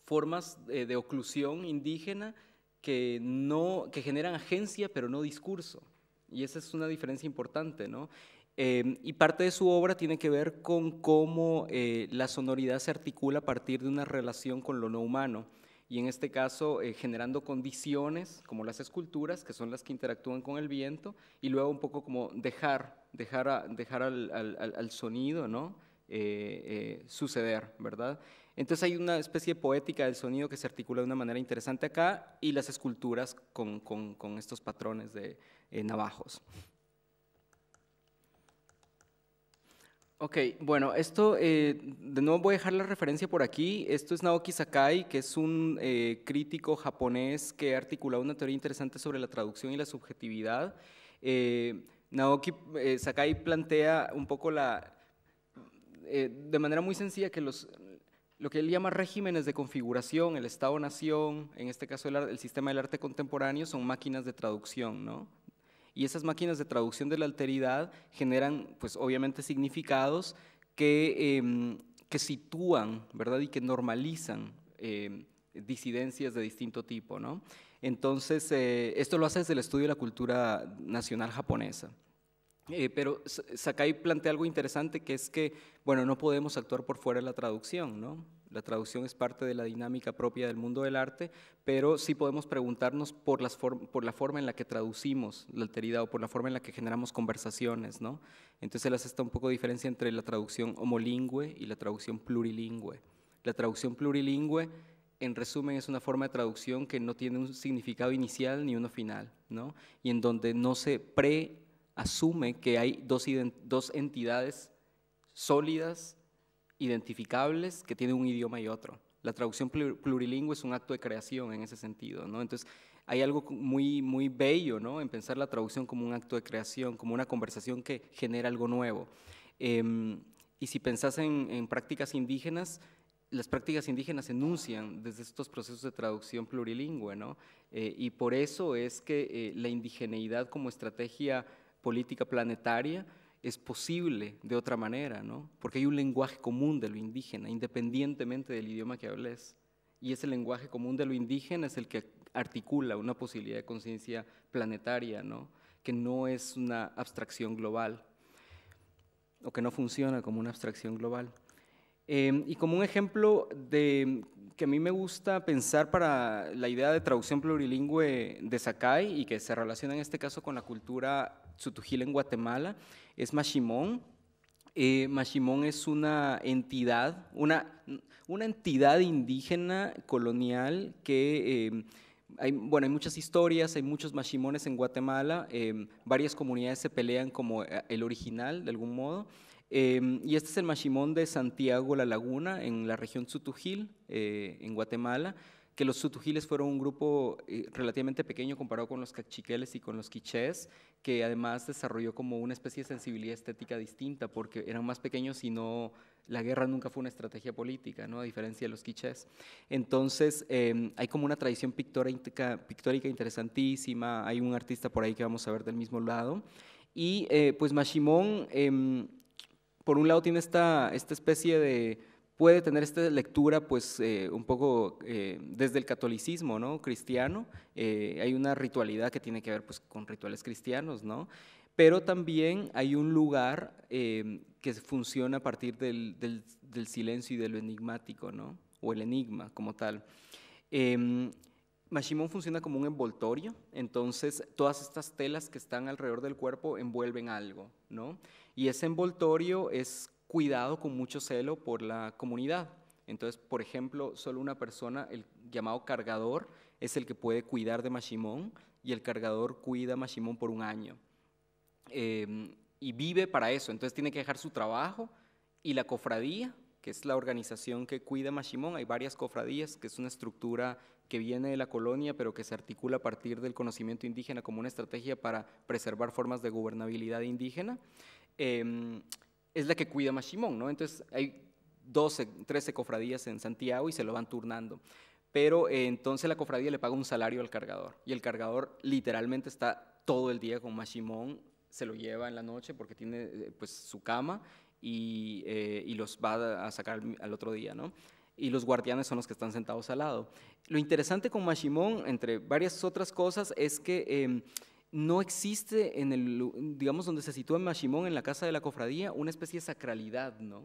formas de oclusión indígena que, no, que generan agencia pero no discurso. Y esa es una diferencia importante, ¿no? Em, y parte de su obra tiene que ver con cómo eh, la sonoridad se articula a partir de una relación con lo no humano, y en este caso eh, generando condiciones como las esculturas, que son las que interactúan con el viento, y luego un poco como dejar, al, sonido ¿no? Eh, suceder, ¿verdad? Entonces hay una especie poética del sonido que se articula de una manera interesante acá, y las esculturas con estos patrones de navajos. Ok, bueno, esto, eh, de nuevo voy a dejar la referencia por aquí. Esto es Naoki Sakai, que es un eh, crítico japonés que ha articulado una teoría interesante sobre la traducción y la subjetividad. Eh, Naoki Sakai plantea un poco la, de manera muy sencilla, que lo que él llama regímenes de configuración, el Estado-Nación, en este caso el, el sistema del arte contemporáneo, son máquinas de traducción, ¿no? y esas máquinas de traducción de la alteridad generan, pues obviamente, significados que, em, que sitúan, ¿verdad? Y que normalizan em, disidencias de distinto tipo, ¿no? Entonces, eh, esto lo hace desde el estudio de la cultura nacional japonesa. Eh, pero Sakai plantea algo interesante que es que, bueno, no podemos actuar por fuera de la traducción, ¿no? La traducción es parte de la dinámica propia del mundo del arte, pero sí podemos preguntarnos por, la forma en la que traducimos la alteridad o por la forma en la que generamos conversaciones. ¿no? Entonces él hace esta un poco diferencia entre la traducción homolingüe y la traducción plurilingüe. La traducción plurilingüe, en resumen, es una forma de traducción que no tiene un significado inicial ni uno final, y en donde no se preasume que hay dos entidades sólidas identificables que tiene un idioma y otro. La traducción plurilingüe es un acto de creación en ese sentido, ¿no? Entonces, hay algo muy, muy bello, ¿no? En pensar la traducción como un acto de creación, como una conversación que genera algo nuevo. Em, y si pensás en, prácticas indígenas, las prácticas indígenas enuncian desde estos procesos de traducción plurilingüe, eh, y por eso es que eh, la indigeneidad como estrategia política planetaria es posible de otra manera, ¿no? Porque hay un lenguaje común de lo indígena, independientemente del idioma que hables. Y ese lenguaje común de lo indígena es el que articula una posibilidad de conciencia planetaria, ¿no? Que no es una abstracción global, o que no funciona como una abstracción global. Em, y como un ejemplo de, que a mí me gusta pensar para la idea de traducción plurilingüe de Sakai y que se relaciona en este caso con la cultura tzutujil en Guatemala, es Mashimon. Eh, es una entidad, una, entidad indígena colonial que, em, hay, bueno, hay muchas historias, hay muchos mashimones en Guatemala, em, varias comunidades se pelean como eh, el original, de algún modo. Em, y este es el mashimón de Santiago La Laguna, en la región Sutujil, eh, en Guatemala que los sutujiles fueron un grupo eh, relativamente pequeño comparado con los cachiqueles y con los quichés, que además desarrolló como una especie de sensibilidad estética distinta, porque eran más pequeños y no, la guerra nunca fue una estrategia política, ¿no? a diferencia de los quichés. Entonces, em, hay como una tradición pictórica, pictórica interesantísima, hay un artista por ahí que vamos a ver del mismo lado, y eh, pues Mashimón, em, por un lado, tiene esta, esta especie de puede tener esta lectura pues eh, un poco eh, desde el catolicismo ¿no? cristiano, eh, hay una ritualidad que tiene que ver pues con rituales cristianos, ¿no? pero también hay un lugar que funciona a partir del, silencio y de lo enigmático, ¿no? o el enigma como tal. Em, Mashimón funciona como un envoltorio, entonces todas estas telas que están alrededor del cuerpo envuelven algo, ¿no? Y ese envoltorio es cuidado con mucho celo por la comunidad. Entonces, por ejemplo, solo una persona, el llamado cargador, es el que puede cuidar de Mashimón y el cargador cuida Mashimón por un año. Em, y vive para eso, entonces tiene que dejar su trabajo y la cofradía, que es la organización que cuida Mashimón, hay varias cofradías, que es una estructura que viene de la colonia, pero que se articula a partir del conocimiento indígena como una estrategia para preservar formas de gobernabilidad indígena. Em, es la que cuida más Shimon, ¿no? Entonces hay 12, 13 cofradías en Santiago y se lo van turnando. Pero eh, entonces la cofradía le paga un salario al cargador y el cargador literalmente está todo el día con Mashimón, se lo lleva en la noche porque tiene eh, pues su cama eh, y, los va a sacar al otro día, ¿no? y los guardianes son los que están sentados al lado. Lo interesante con Mashimón, entre varias otras cosas, es que em, no existe en el, digamos, donde se sitúa en Mashimón, en la casa de la cofradía, una especie de sacralidad, ¿no?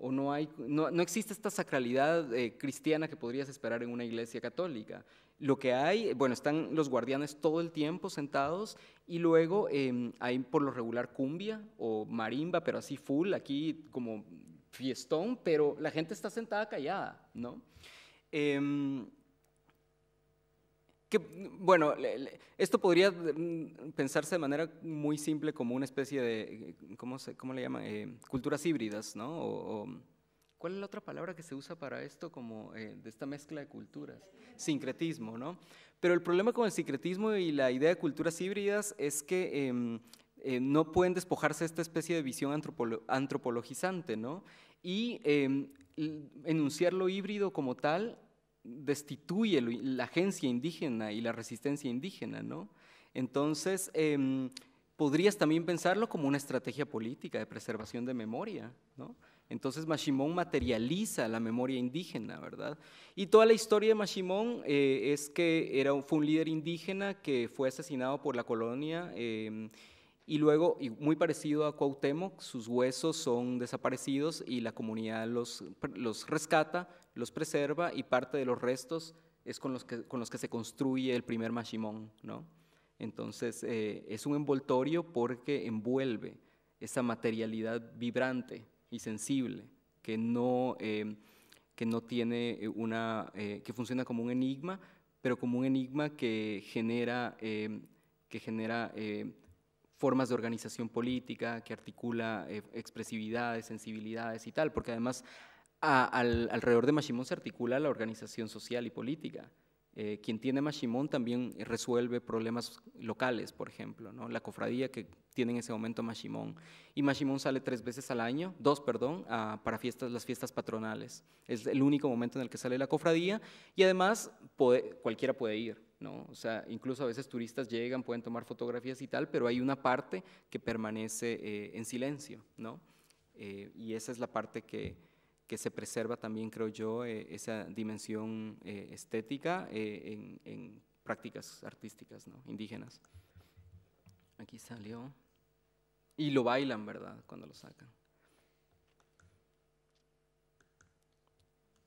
O no, hay, no, existe esta sacralidad eh, cristiana que podrías esperar en una iglesia católica. Lo que hay, bueno, están los guardianes todo el tiempo sentados y luego em, hay por lo regular cumbia o marimba, pero así full, aquí como fiestón, pero la gente está sentada callada, ¿no? Em, bueno, esto podría mm, pensarse de manera muy simple como una especie de, eh, ¿cómo, se, cómo le llaman? Eh, culturas híbridas, ¿no? ¿Cuál es la otra palabra que se usa para esto como eh, de esta mezcla de culturas? Sincretismo, ¿no? Pero el problema con el sincretismo y la idea de culturas híbridas es que em, no pueden despojarse esta especie de visión antropologizante, ¿no? Y em, enunciar lo híbrido como tal destituye la agencia indígena y la resistencia indígena, ¿no? Entonces, em, podrías también pensarlo como una estrategia política de preservación de memoria, ¿no? Entonces Mashimón materializa la memoria indígena, ¿verdad? Y toda la historia de Mashimón eh, es que era, fue un líder indígena que fue asesinado por la colonia em, y luego, muy parecido a Cuauhtémoc, sus huesos son desaparecidos y la comunidad los rescata los preserva y parte de los restos es con los que, con los que se construye el primer mashimón, ¿no? Entonces eh, es un envoltorio porque envuelve esa materialidad vibrante y sensible que no, eh, que no tiene eh, una, que funciona como un enigma, pero como un enigma que genera, que genera formas de organización política, que articula expresividades, sensibilidades y tal, porque además alrededor de Mashimón se articula la organización social y política. Eh, quien tiene Mashimón también resuelve problemas locales, por ejemplo, ¿no? la cofradía que tiene en ese momento Mashimón. Y Mashimón sale tres veces al año, dos, perdón, para fiestas, las fiestas patronales. Es el único momento en el que sale la cofradía y además cualquiera puede ir. ¿no? O sea, incluso a veces turistas llegan, pueden tomar fotografías y tal, pero hay una parte que permanece eh, en silencio, ¿no? Eh, y esa es la parte que, que se preserva también, creo yo, eh, esa dimensión eh, estética eh, en, prácticas artísticas ¿no? indígenas. Aquí salió. Y lo bailan, ¿verdad? Cuando lo sacan.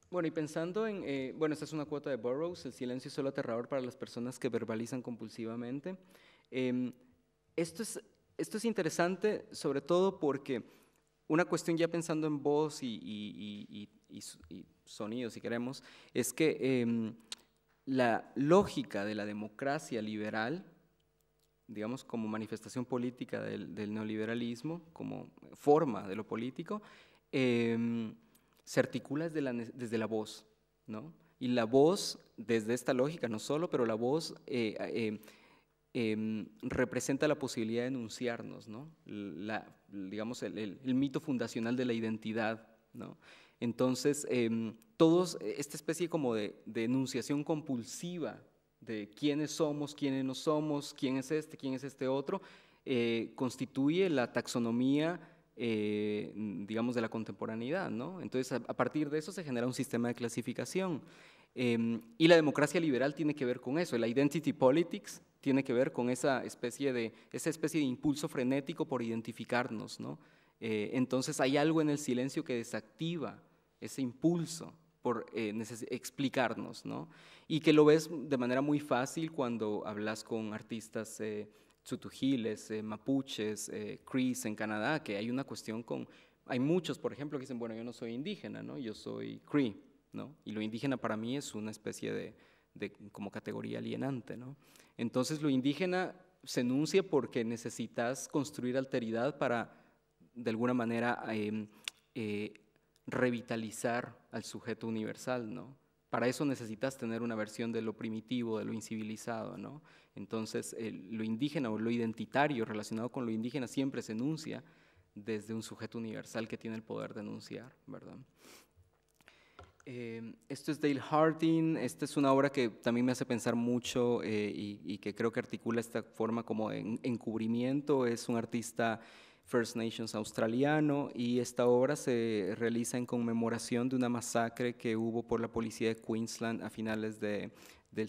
Bueno, y pensando en, bueno, esta es una cuota de Burroughs, el silencio es solo aterrador para las personas que verbalizan compulsivamente. Em, esto, es, esto es interesante sobre todo porque una cuestión ya pensando en voz y, sonido, si queremos, es que em, la lógica de la democracia liberal, digamos, como manifestación política del, neoliberalismo, como forma de lo político, em, se articula desde la, voz, ¿no? Y la voz, desde esta lógica, no solo, pero la voz eh, eh, Em, representa la posibilidad de enunciarnos, digamos, el, mito fundacional de la identidad. Entonces, eh, todos, e, esta especie como de, enunciación compulsiva de quiénes somos, quiénes no somos, quién es este, quién es este otro, eh, constituye la taxonomía, eh, digamos, de la contemporaneidad. Entonces, a, partir de eso se genera un sistema de clasificación. Em, y la democracia liberal tiene que ver con eso. La identity politics tiene que ver con esa especie de, esa especie de impulso frenético por identificarnos. ¿no? Eh, entonces hay algo en el silencio que desactiva ese impulso por eh, explicarnos, ¿no? Y que lo ves de manera muy fácil cuando hablas con artistas eh, eh mapuches, crees en Canadá, que hay una cuestión con, hay muchos, por ejemplo, que dicen, bueno, yo no soy indígena, ¿no? Yo soy cree, ¿no? Y lo indígena para mí es una especie de, de como categoría alienante, ¿no? Entonces lo indígena se enuncia porque necesitas construir alteridad para, de alguna manera, em, eh, revitalizar al sujeto universal, ¿no? Para eso necesitas tener una versión de lo primitivo, de lo incivilizado, ¿no? Entonces, lo indígena o lo identitario relacionado con lo indígena siempre se enuncia desde un sujeto universal que tiene el poder de enunciar, ¿verdad? Em, esto es Dale Harding, esta es una obra que también me hace pensar mucho eh, y, que creo que articula esta forma como en, encubrimiento, es un artista First Nations australiano y esta obra se realiza en conmemoración de una masacre que hubo por la policía de Queensland a finales del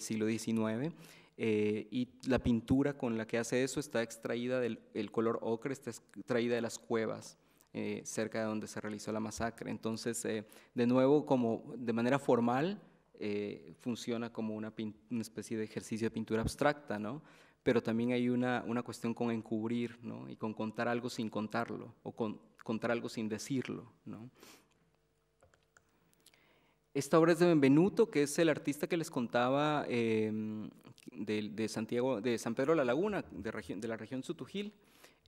siglo XIX. Eh, y la pintura con la que hace eso está extraída del color ocre, está extraída de las cuevas eh, cerca de donde se realizó la masacre. Entonces, eh, de nuevo, como de manera formal, eh, funciona como una, especie de ejercicio de pintura abstracta, ¿no? Pero también hay una, una cuestión con encubrir, ¿no? Y con contar algo sin contarlo, o con contar algo sin decirlo, ¿no? Esta obra es de Benvenuto, que es el artista que les contaba de, Santiago, de San Pedro de la Laguna, de, de la región Sutujil.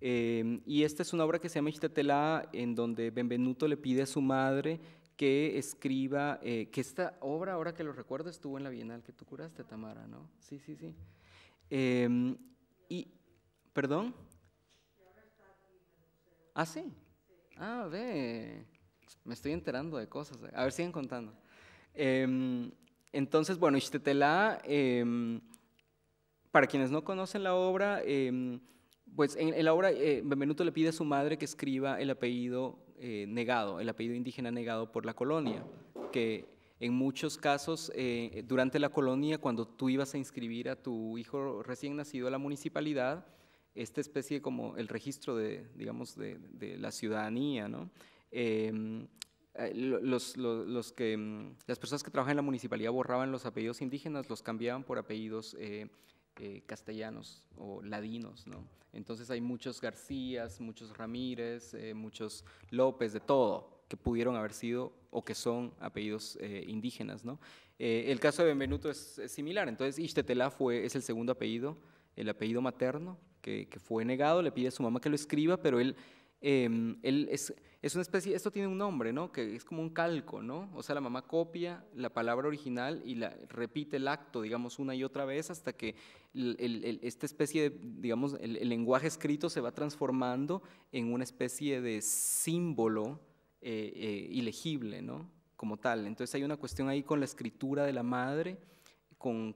Em, y esta es una obra que se llama Ixtatela, en donde Benvenuto le pide a su madre que escriba, eh, que esta obra, ahora que lo recuerdo, estuvo en la Bienal que tú curaste, Tamara, ¿no? Sí, sí, sí. Em, y, ¿perdón? Ah, sí. Ah, ve, me estoy enterando de cosas. A ver, siguen contando. Em, entonces, bueno, Ixtetela, para quienes no conocen la obra, pues en, la obra eh, Benvenuto le pide a su madre que escriba el apellido eh, negado, el apellido indígena negado por la colonia, que en muchos casos eh, durante la colonia, cuando tú ibas a inscribir a tu hijo recién nacido a la municipalidad, esta especie como el registro de, digamos, de, la ciudadanía, ¿no? Em, que, las personas que trabajan en la municipalidad borraban los apellidos indígenas, los cambiaban por apellidos eh, castellanos o ladinos, Entonces hay muchos Garcías, muchos Ramírez, eh, muchos López, de todo, que pudieron haber sido o que son apellidos eh, indígenas, ¿no? el caso de Benvenuto es, similar, entonces Ixtetelá fue, es el segundo apellido, el apellido materno que fue negado, le pide a su mamá que lo escriba, pero él Em, es, una especie, esto tiene un nombre, Que es como un calco, ¿no? O sea, la mamá copia la palabra original y la, repite el acto, digamos, una y otra vez hasta que el, esta especie de, digamos, el, lenguaje escrito se va transformando en una especie de símbolo eh, eh, ilegible, ¿no? Como tal. Entonces hay una cuestión ahí con la escritura de la madre con,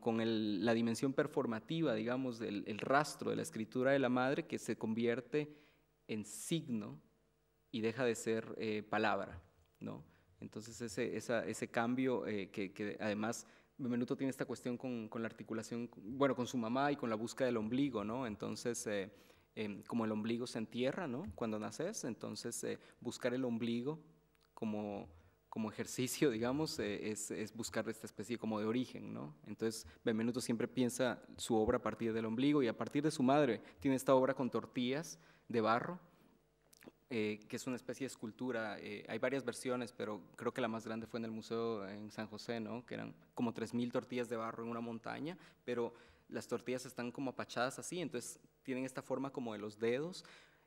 la dimensión performativa, digamos, el rastro de la escritura de la madre que se convierte en signo y deja de ser eh, palabra, ¿no? Entonces ese, ese cambio eh, que, que, además Benvenuto tiene esta cuestión con, la articulación, bueno, con su mamá y con la búsqueda del ombligo, ¿no? Entonces, eh, em, como el ombligo se entierra, ¿no? Cuando naces, entonces buscar el ombligo como, ejercicio, digamos, es, es, buscar esta especie como de origen, ¿no? Entonces, Benvenuto siempre piensa su obra a partir del ombligo y a partir de su madre. Tiene esta obra con tortillas, de barro, eh, que es una especie de escultura. Eh, hay varias versiones, pero creo que la más grande fue en el museo en San José, ¿no? que eran como 3.000 tortillas de barro en una montaña, pero las tortillas están como apachadas así, entonces tienen esta forma como de los dedos,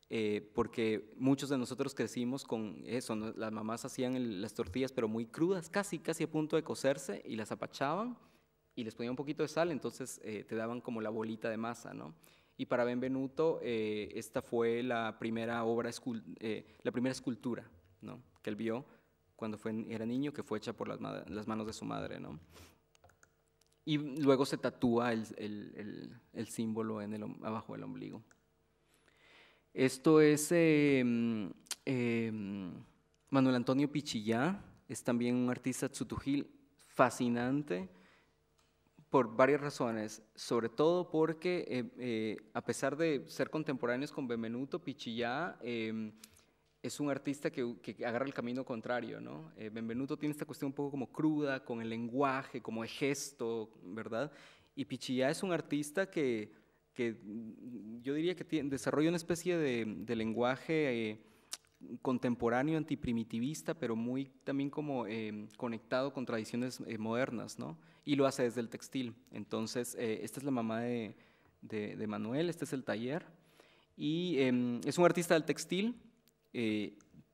eh, porque muchos de nosotros crecimos con eso, las mamás hacían las tortillas pero muy crudas, casi, casi a punto de cocerse y las apachaban y les ponían un poquito de sal, entonces te daban como la bolita de masa, ¿no? y para Benvenuto eh, esta fue la primera obra, eh, la primera escultura que él vio cuando fue, era niño, que fue hecha por las, manos de su madre. Y luego se tatúa el, el, el, el símbolo abajo del ombligo. Esto es eh, mm, em, Manuel Antonio Pichillá, es también un artista tsutujil fascinante por varias razones, sobre todo porque eh, eh, a pesar de ser contemporáneos con Benvenuto, Pichillá em, es un artista que, agarra el camino contrario, ¿no? Eh, Benvenuto tiene esta cuestión un poco como cruda, con el lenguaje, como el gesto, ¿verdad? Y Pichillá es un artista que, que yo diría que tiene, desarrolla una especie de, de lenguaje contemporáneo, antiprimitivista, pero muy también como eh, conectado con tradiciones eh, modernas, ¿no? Y lo hace desde el textil. Entonces, eh, esta es la mamá de, Manuel, este es el taller. Y em, es un artista del textil.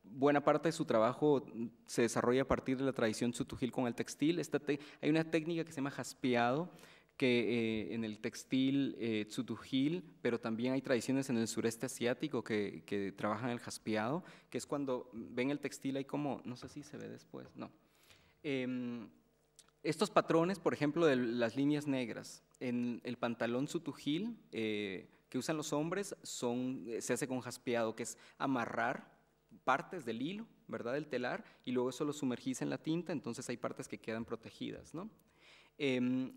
buena parte de su trabajo se desarrolla a partir de la tradición sutujil con el textil. Esta hay una técnica que se llama jaspeado, que eh, en el textil eh, pero también hay tradiciones en el sureste asiático que, que, trabajan el jaspeado, que es cuando ven el textil ahí como, no sé si se ve después, no. Em, estos patrones, por ejemplo, de las líneas negras, en el pantalón tsutujil eh, que usan los hombres son, eh, se hace con jaspeado, que es amarrar partes del hilo, ¿verdad? Del telar, y luego eso lo sumergís en la tinta, entonces hay partes que quedan protegidas, ¿no? Em,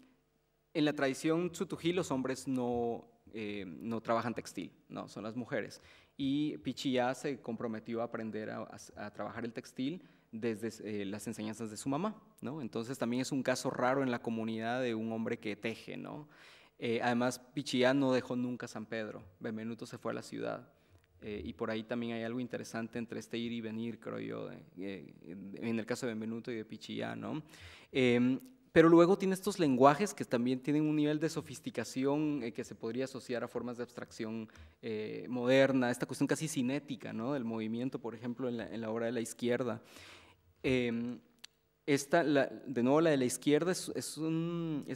en la tradición tsutují los hombres no, eh, no trabajan textil, no, son las mujeres. Y Pichillá se comprometió a aprender a, a, trabajar el textil desde eh, las enseñanzas de su mamá, ¿no? Entonces también es un caso raro en la comunidad de un hombre que teje, ¿no? Eh, además, Pichillá no dejó nunca San Pedro, Benvenuto se fue a la ciudad. y por ahí también hay algo interesante entre este ir y venir, creo yo, en el caso de Benvenuto y de Pichilla, ¿no? Em, pero luego tiene estos lenguajes que también tienen un nivel de sofisticación eh, que se podría asociar a formas de abstracción eh, moderna, esta cuestión casi cinética ¿no? del movimiento, por ejemplo, en la, obra de la izquierda. Em, esta, de nuevo, la de la izquierda es,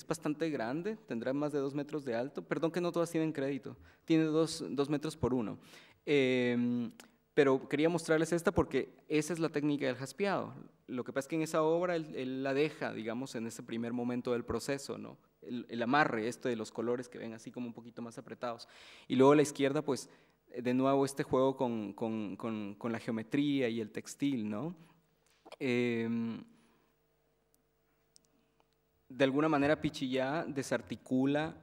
bastante grande, tendrá más de dos metros de alto. Perdón que no todas tienen crédito, tiene dos, dos metros por uno. Em, pero quería mostrarles esta porque esa es la técnica del jaspeado lo que pasa es que en esa obra él, la deja, digamos, en ese primer momento del proceso, ¿no? El, el, amarre, esto de los colores que ven así como un poquito más apretados. Y luego la izquierda, pues, de nuevo este juego con, con, con, la geometría y el textil, ¿no? Em, de alguna manera Pichillá desarticula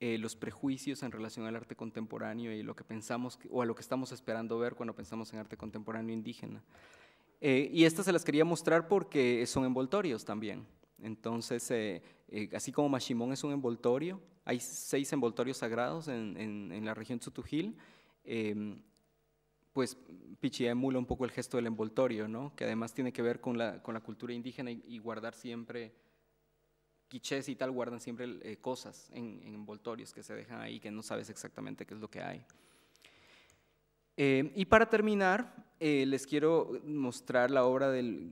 eh, los prejuicios en relación al arte contemporáneo y lo que pensamos o a lo que estamos esperando ver cuando pensamos en arte contemporáneo indígena. Eh, y estas se las quería mostrar porque son envoltorios también. Entonces, eh, eh, así como Mashimón es un envoltorio, hay seis envoltorios sagrados en, la región Tsutujil, pues Pichia emula un poco el gesto del envoltorio, que además tiene que ver con la, cultura indígena y, guardar siempre, quichés y tal guardan siempre cosas en, envoltorios que se dejan ahí, que no sabes exactamente qué es lo que hay. y para terminar, eh, les quiero mostrar la obra del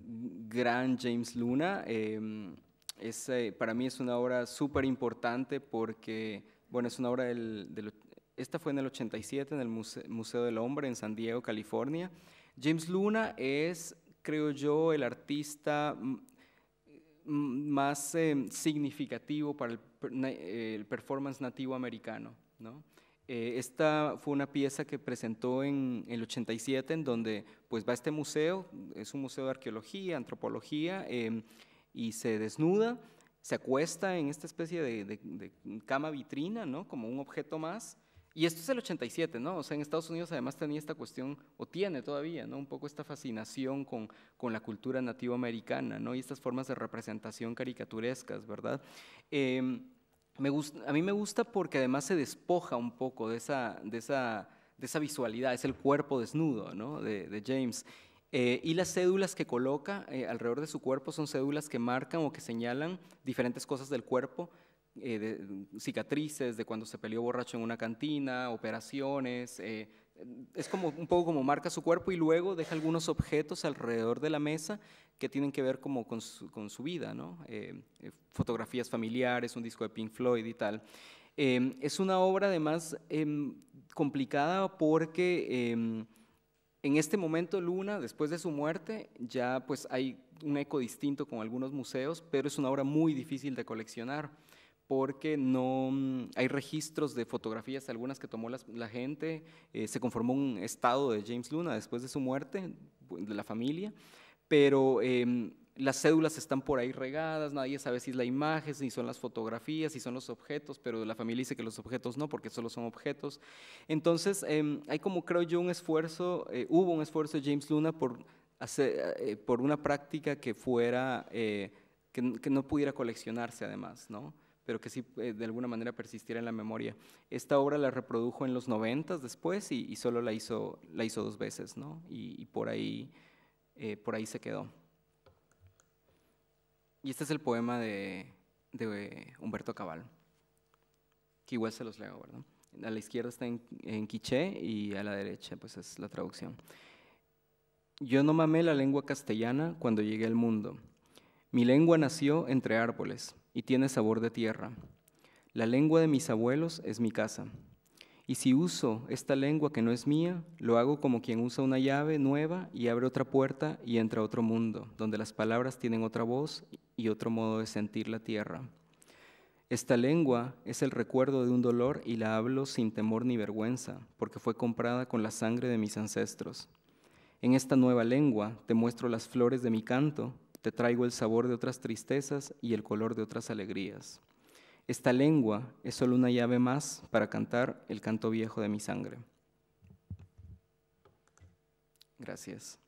gran James Luna. Em, eh, para mí es una obra súper importante porque, bueno, es una obra del, Esta fue en el 87 en el Museo, del Hombre en San Diego, California. James Luna es, creo yo, el artista más em, significativo para el, el, performance nativo americano. ¿no? Eh, esta fue una pieza que presentó en, el 87, en donde pues va este museo, es un museo de arqueología, antropología, em, y se desnuda, se acuesta en esta especie de, cama vitrina, ¿no? Como un objeto más, y esto es el 87, ¿no? sea, en Estados Unidos además tenía esta cuestión, o tiene todavía, ¿no? Un poco esta fascinación con, con la cultura nativoamericana, ¿no? Y estas formas de representación caricaturescas, ¿verdad? Em, a mí me gusta porque además se despoja un poco de esa, visualidad, es el cuerpo desnudo de, James. Eh, y las cédulas que coloca eh, alrededor de su cuerpo son cédulas que marcan o que señalan diferentes cosas del cuerpo, eh, cicatrices de cuando se peleó borracho en una cantina, operaciones. es como un poco como marca su cuerpo y luego deja algunos objetos alrededor de la mesa que tienen que ver como con su, con su vida, eh, eh, fotografías familiares, un disco de Pink Floyd y tal. Em, es una obra además em, complicada porque em, en este momento Luna, después de su muerte, ya pues hay un eco distinto con algunos museos, pero es una obra muy difícil de coleccionar porque no mm, hay registros de fotografías, algunas que tomó la, la gente, eh, se conformó un estado de James Luna después de su muerte, de la familia, pero em, las cédulas están por ahí regadas, nadie sabe si es la imagen, si son las fotografías, si son los objetos, pero la familia dice que los objetos no, porque solo son objetos. Entonces, em, hay como creo yo un esfuerzo, eh, hubo un esfuerzo de James Luna por, hacer, eh, por una práctica que fuera, eh, que, no pudiera coleccionarse además, ¿no? pero que sí de alguna manera persistiera en la memoria. Esta obra la reprodujo en los 90 después y, solo la hizo, la hizo dos veces, ¿no? y por ahí eh, por ahí se quedó. Y este es el poema de, Humberto Cabal, que igual se los leo, ¿verdad? A la izquierda está en, en quiché y a la derecha pues es la traducción. Yo no mamé la lengua castellana cuando llegué al mundo. Mi lengua nació entre árboles y tiene sabor de tierra. La lengua de mis abuelos es mi casa. Y si uso esta lengua que no es mía, lo hago como quien usa una llave nueva y abre otra puerta y entra a otro mundo, donde las palabras tienen otra voz y otro modo de sentir la tierra. Esta lengua es el recuerdo de un dolor y la hablo sin temor ni vergüenza, porque fue comprada con la sangre de mis ancestros. En esta nueva lengua te muestro las flores de mi canto, te traigo el sabor de otras tristezas y el color de otras alegrías. Esta lengua es solo una llave más para cantar el canto viejo de mi sangre. Gracias.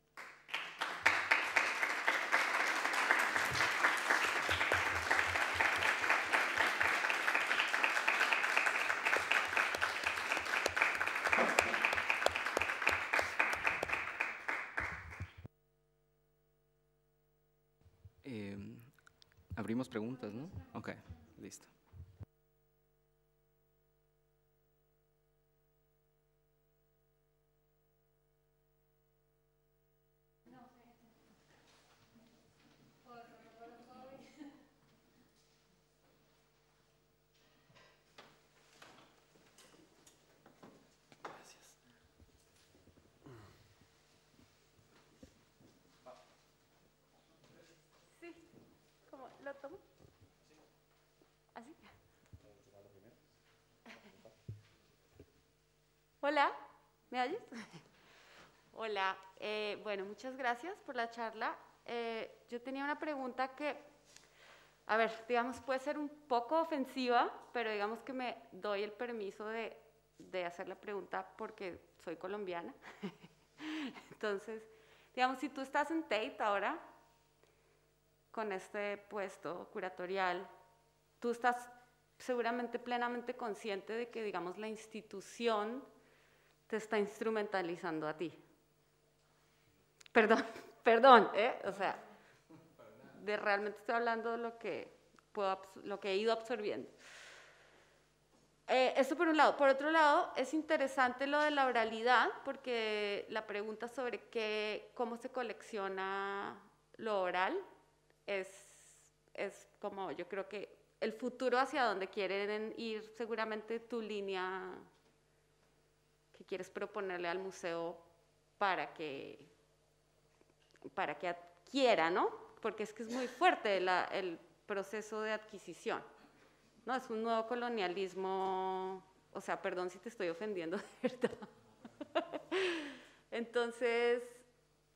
Eh, abrimos preguntas, ¿no? Ok, listo. Hola, ¿me oyes? Hola, eh, bueno, muchas gracias por la charla. Eh, yo tenía una pregunta que, a ver, digamos, puede ser un poco ofensiva, pero digamos que me doy el permiso de, de hacer la pregunta porque soy colombiana. Entonces, digamos, si tú estás en Tate ahora, con este puesto curatorial, tú estás seguramente plenamente consciente de que, digamos, la institución te está instrumentalizando a ti. Perdón, perdón, ¿eh? o sea, de realmente estoy hablando de lo que, puedo, lo que he ido absorbiendo. Eh, esto por un lado. Por otro lado, es interesante lo de la oralidad, porque la pregunta sobre qué, cómo se colecciona lo oral es, es como yo creo que el futuro hacia donde quieren ir seguramente tu línea que quieres proponerle al museo para que, para que adquiera, ¿no? Porque es que es muy fuerte el proceso de adquisición, ¿no? Es un nuevo colonialismo, o sea, perdón si te estoy ofendiendo, verdad. Entonces,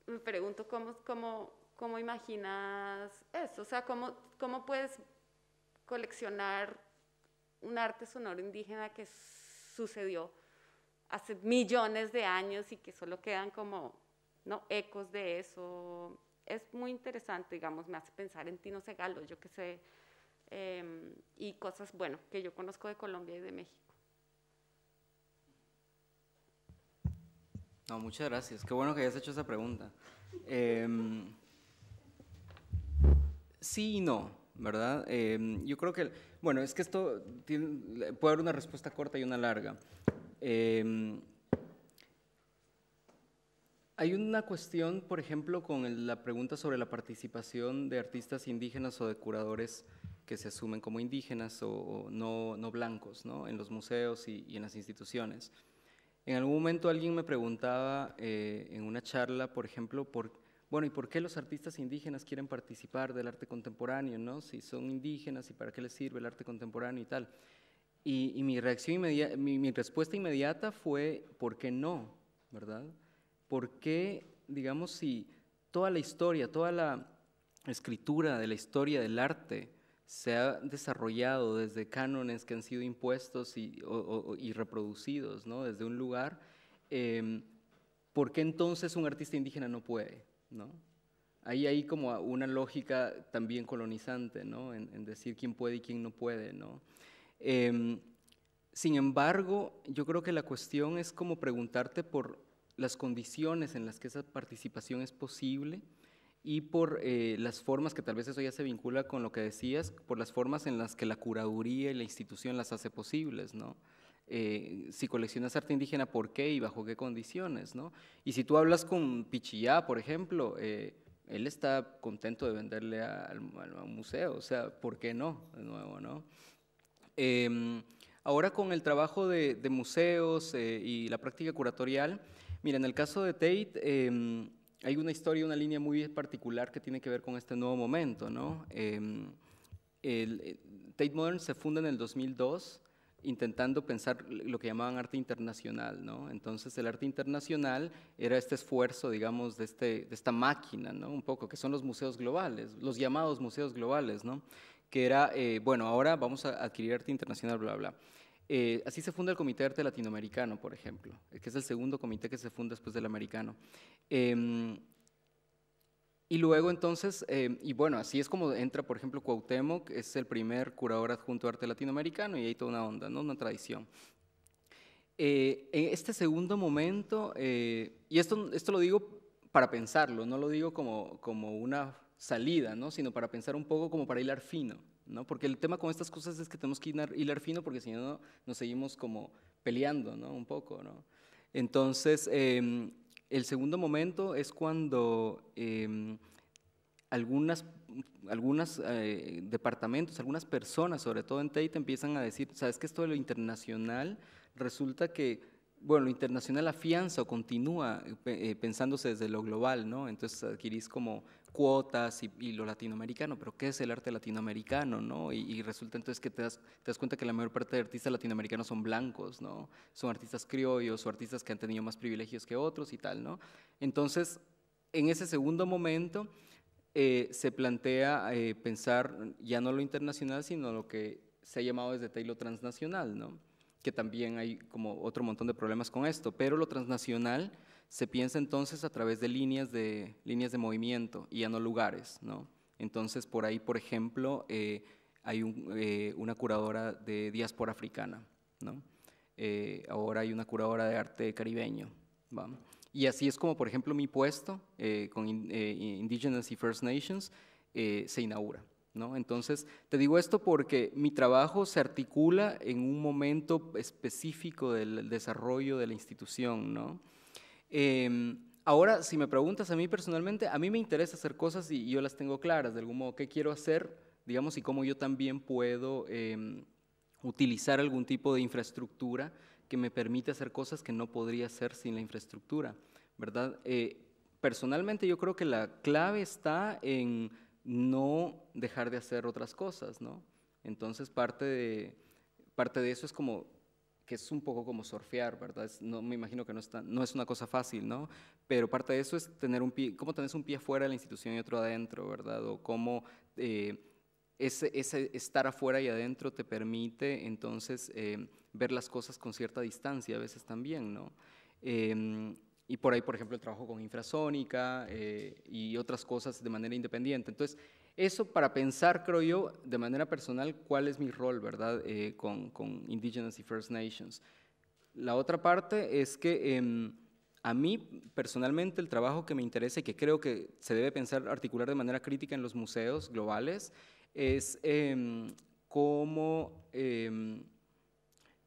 me pregunto cómo, imaginas eso, o sea, cómo puedes coleccionar un arte sonoro indígena que sucedió hace millones de años y que solo quedan como ¿no? ecos de eso. Es muy interesante, digamos, me hace pensar en Tino Segalo, yo que sé, em, y cosas, bueno, que yo conozco de Colombia y de México. No, muchas gracias. Qué bueno que hayas hecho esa pregunta. Em, sí y no, ¿verdad? Em, yo creo que, bueno, es que esto tiene, puede haber una respuesta corta y una larga, Em, hay una cuestión, por ejemplo, con la pregunta sobre la participación de artistas indígenas o de curadores que se asumen como indígenas o, no, blancos ¿no? en los museos y, en las instituciones. En algún momento alguien me preguntaba eh, en una charla, por ejemplo, por, bueno, ¿y por qué los artistas indígenas quieren participar del arte contemporáneo? ¿no? Si son indígenas y para qué les sirve el arte contemporáneo y tal. Y, mi, reacción mi, respuesta inmediata fue, ¿por qué no? ¿Verdad? ¿Por qué, digamos, si toda la historia, toda la escritura de la historia del arte se ha desarrollado desde cánones que han sido impuestos y, reproducidos, ¿no? Desde un lugar, em, ¿por qué entonces un artista indígena no puede? ¿No? Ahí hay como una lógica también colonizante, ¿no? En, en decir quién puede y quién no puede, ¿no? Em, sin embargo, yo creo que la cuestión es como preguntarte por las condiciones en las que esa participación es posible y por eh, las formas, que tal vez eso ya se vincula con lo que decías, por las formas en las que la curaduría y la institución las hace posibles, ¿no? Eh, si coleccionas arte indígena, ¿por qué y bajo qué condiciones? Y si tú hablas con Pichillá, por ejemplo, eh, él está contento de venderle al museo, o sea, ¿por qué no? De nuevo, ¿no? Em, ahora con el trabajo de, museos eh, y la práctica curatorial, mira, en el caso de Tate em, hay una historia, una línea muy particular que tiene que ver con este nuevo momento, ¿no? Em, eh, Tate Modern se funda en el 2002 intentando pensar lo que llamaban arte internacional, ¿no? Entonces el arte internacional era este esfuerzo, digamos, de, este, de esta máquina, ¿no? Un poco, que son los museos globales, los llamados museos globales, ¿no? que era, eh, bueno, ahora vamos a adquirir arte internacional, bla, bla. Eh, así se funda el Comité de Arte Latinoamericano, por ejemplo, que es el segundo comité que se funda después del americano. Em, y luego entonces, em, y bueno, así es como entra, por ejemplo, Cuauhtémoc, es el primer curador adjunto de arte latinoamericano y hay toda una onda, ¿no? una tradición. Eh, en este segundo momento, y esto, esto lo digo para pensarlo, no lo digo como, como una salida, ¿no? sino para pensar un poco como para hilar fino, ¿no? porque el tema con estas cosas es que tenemos que hilar fino porque si no nos seguimos como peleando ¿no? un poco. ¿no? Entonces, em, el segundo momento es cuando em, algunas algunos eh, departamentos, algunas personas, sobre todo en Tate, empiezan a decir, ¿sabes que esto de lo internacional resulta que, bueno, lo internacional afianza o continúa eh, eh, pensándose desde lo global, ¿no? Entonces adquirís como cuotas y, lo latinoamericano, pero ¿qué es el arte latinoamericano? ¿no? Y, resulta entonces que te das, te das, cuenta que la mayor parte de artistas latinoamericanos son blancos, ¿no? son artistas criollos o artistas que han tenido más privilegios que otros y tal. ¿no? Entonces, en ese segundo momento eh, se plantea eh, pensar ya no lo internacional, sino lo que se ha llamado desde Taylor transnacional, ¿no? que también hay como otro montón de problemas con esto, pero lo transnacional se piensa entonces a través de líneas de, líneas de movimiento y ya no lugares. Entonces, por ahí, por ejemplo, eh, hay eh, una curadora de diáspora africana, eh, ahora hay una curadora de arte caribeño. Y así es como, por ejemplo, mi puesto con Indigenous y First Nations se inaugura. Entonces, te digo esto porque mi trabajo se articula en un momento específico del desarrollo de la institución, Em, ahora, si me preguntas a mí personalmente, a mí me interesa hacer cosas y, yo las tengo claras, de algún modo, qué quiero hacer, digamos, y cómo yo también puedo em, utilizar algún tipo de infraestructura que me permite hacer cosas que no podría hacer sin la infraestructura, ¿verdad? Eh, personalmente yo creo que la clave está en no dejar de hacer otras cosas, ¿no? Entonces parte de, parte de eso es como que es un poco como surfear, ¿verdad? no, me imagino que no, está, no es una cosa fácil, ¿no? Pero parte de eso es tener un pie, cómo tenés un pie afuera de la institución y otro adentro, ¿verdad? O cómo eh, ese, estar afuera y adentro te permite entonces eh, ver las cosas con cierta distancia a veces también, ¿no? Em, y por ahí, por ejemplo, el trabajo con infrasónica eh, y otras cosas de manera independiente. Entonces, eso para pensar, creo yo, de manera personal, cuál es mi rol, ¿verdad?, eh, con, con, Indigenous y First Nations. La otra parte es que em, a mí, personalmente, el trabajo que me interesa y que creo que se debe pensar, articular de manera crítica en los museos globales, es em, cómo... Em,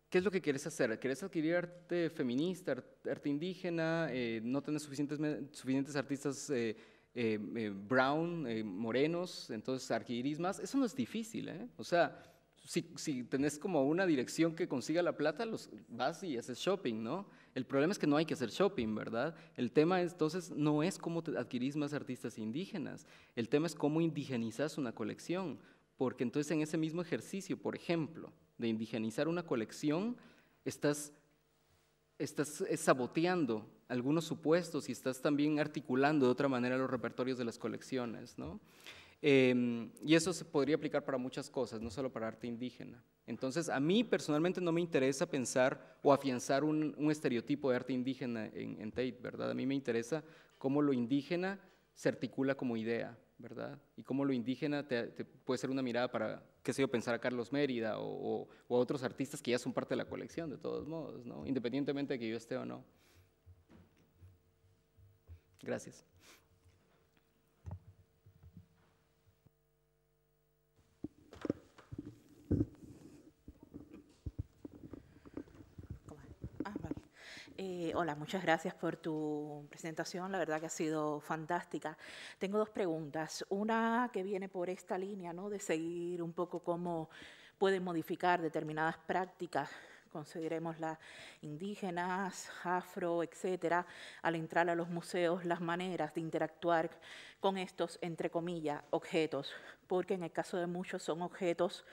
¿Qué es lo que quieres hacer? ¿Quieres adquirir arte feminista, arte indígena? Eh, ¿No tienes suficientes, suficientes artistas eh, eh, eh, brown, eh, morenos, entonces más, eso no es difícil, O sea, si, tenés como una dirección que consiga la plata, los, vas y haces shopping, ¿no? El problema es que no hay que hacer shopping, ¿verdad? El tema entonces no es cómo adquirís más artistas indígenas, el tema es cómo indigenizas una colección, porque entonces en ese mismo ejercicio, por ejemplo, de indigenizar una colección, estás, estás saboteando algunos supuestos y estás también articulando de otra manera los repertorios de las colecciones. ¿no? Em, y eso se podría aplicar para muchas cosas, no solo para arte indígena. Entonces, a mí personalmente no me interesa pensar o afianzar un, estereotipo de arte indígena en, en, Tate, ¿verdad? A mí me interesa cómo lo indígena se articula como idea, ¿verdad? Y cómo lo indígena puede ser una mirada para, qué sé yo, pensar a Carlos Mérida o, o, a otros artistas que ya son parte de la colección, de todos modos, ¿no? Independientemente de que yo esté o no. Gracias. Ah, eh, hola, muchas gracias por tu presentación. La verdad que ha sido fantástica. Tengo dos preguntas. Una que viene por esta línea, ¿no? De seguir un poco cómo pueden modificar determinadas prácticas consideremos las indígenas, afro, etcétera, al entrar a los museos, las maneras de interactuar con estos, entre comillas, objetos, porque en el caso de muchos son objetos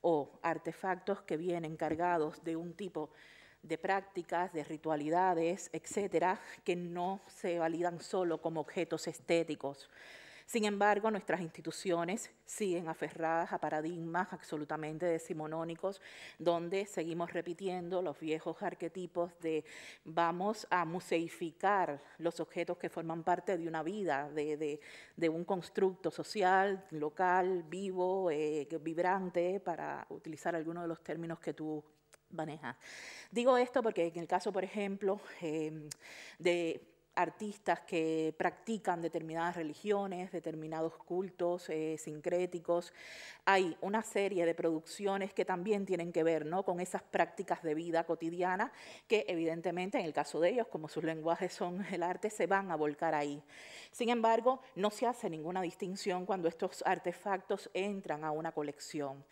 o artefactos que vienen cargados de un tipo de prácticas, de ritualidades, etcétera, que no se validan solo como objetos estéticos, sin embargo, nuestras instituciones siguen aferradas a paradigmas absolutamente decimonónicos, donde seguimos repitiendo los viejos arquetipos de vamos a museificar los objetos que forman parte de una vida, de, un constructo social, local, vivo, eh, vibrante, para utilizar algunos de los términos que tú manejas. Digo esto porque en el caso, por ejemplo, eh, de artistas que practican determinadas religiones, determinados cultos eh, sincréticos. Hay una serie de producciones que también tienen que ver ¿no? con esas prácticas de vida cotidiana que evidentemente en el caso de ellos, como sus lenguajes son el arte, se van a volcar ahí. Sin embargo, no se hace ninguna distinción cuando estos artefactos entran a una colección.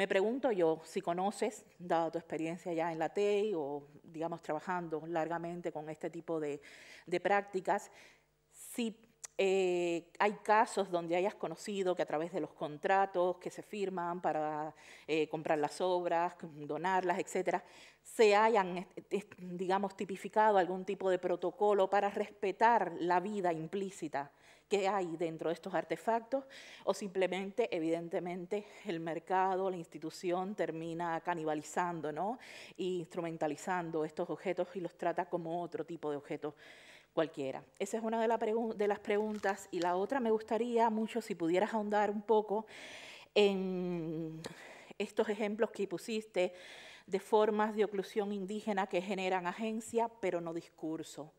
Me pregunto yo, si conoces, dado tu experiencia ya en la TEI o, digamos, trabajando largamente con este tipo de, prácticas, si eh, hay casos donde hayas conocido que a través de los contratos que se firman para eh, comprar las obras, donarlas, etcétera, se hayan, eh, digamos, tipificado algún tipo de protocolo para respetar la vida implícita qué hay dentro de estos artefactos o simplemente, evidentemente, el mercado, la institución termina canibalizando ¿no? instrumentalizando estos objetos y los trata como otro tipo de objeto cualquiera. Esa es una de, de las preguntas y la otra me gustaría mucho si pudieras ahondar un poco en estos ejemplos que pusiste de formas de oclusión indígena que generan agencia pero no discurso.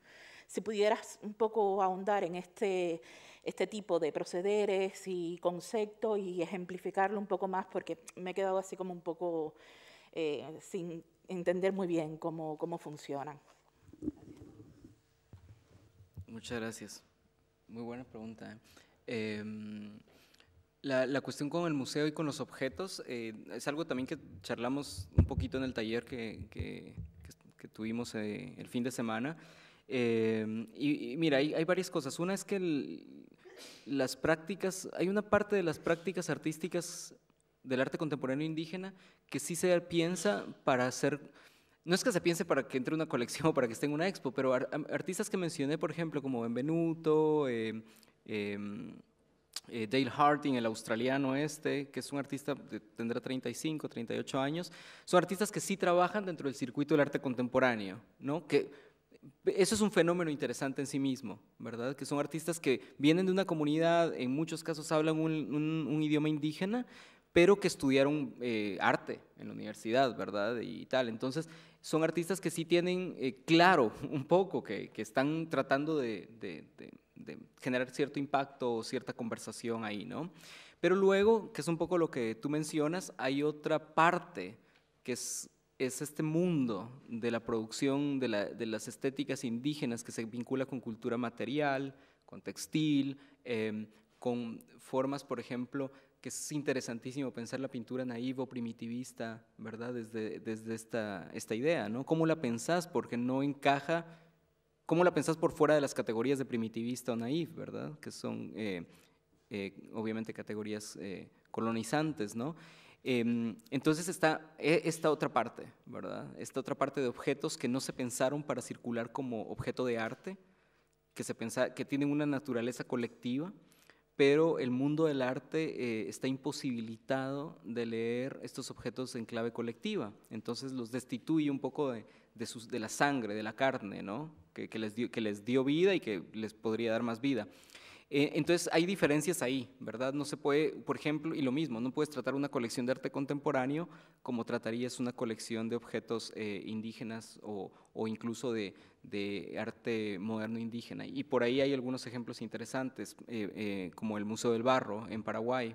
Si pudieras un poco ahondar en este, este tipo de procederes y conceptos y ejemplificarlo un poco más, porque me he quedado así como un poco eh, sin entender muy bien cómo, cómo funcionan. Muchas gracias. Muy buena pregunta. ¿eh? Em, la, la, cuestión con el museo y con los objetos eh, es algo también que charlamos un poquito en el taller que, que, tuvimos el fin de semana. Em, y, mira, hay, varias cosas. Una es que las prácticas, hay una parte de las prácticas artísticas del arte contemporáneo indígena que sí se piensa para hacer, no es que se piense para que entre una colección o para que esté en una expo, pero artistas que mencioné, por ejemplo, como Benvenuto, em, em, eh, Dale Harding, el australiano este, que es un artista, tendrá 35, 38 años, son artistas que sí trabajan dentro del circuito del arte contemporáneo, ¿no? que eso es un fenómeno interesante en sí mismo, ¿verdad? Que son artistas que vienen de una comunidad, en muchos casos hablan un, idioma indígena, pero que estudiaron eh, arte en la universidad, ¿verdad? Y tal. Entonces, son artistas que sí tienen eh, claro un poco, que, están tratando de, de, generar cierto impacto o cierta conversación ahí, ¿no? Pero luego, que es un poco lo que tú mencionas, hay otra parte que es es este mundo de la producción de, las estéticas indígenas que se vincula con cultura material, con textil, em, con formas, por ejemplo, que es interesantísimo pensar la pintura o primitivista, ¿verdad? Desde, esta, idea, ¿no? ¿Cómo la pensás? Porque no encaja, ¿cómo la pensás por fuera de las categorías de primitivista o naif, ¿verdad? Que son eh, eh, obviamente categorías eh, colonizantes, ¿no? Em, entonces está e, esta otra parte, ¿verdad? Esta otra parte de objetos que no se pensaron para circular como objeto de arte, que, se que tienen una naturaleza colectiva, pero el mundo del arte eh, está imposibilitado de leer estos objetos en clave colectiva, entonces los destituye un poco de, la sangre, de la carne, ¿no? que les dio vida y que les podría dar más vida. Eh, entonces hay diferencias ahí, ¿verdad? No se puede, por ejemplo, y lo mismo, no puedes tratar una colección de arte contemporáneo como tratarías una colección de objetos eh, indígenas o, incluso de, arte moderno indígena. Y por ahí hay algunos ejemplos interesantes, eh, como el Museo del Barro en Paraguay,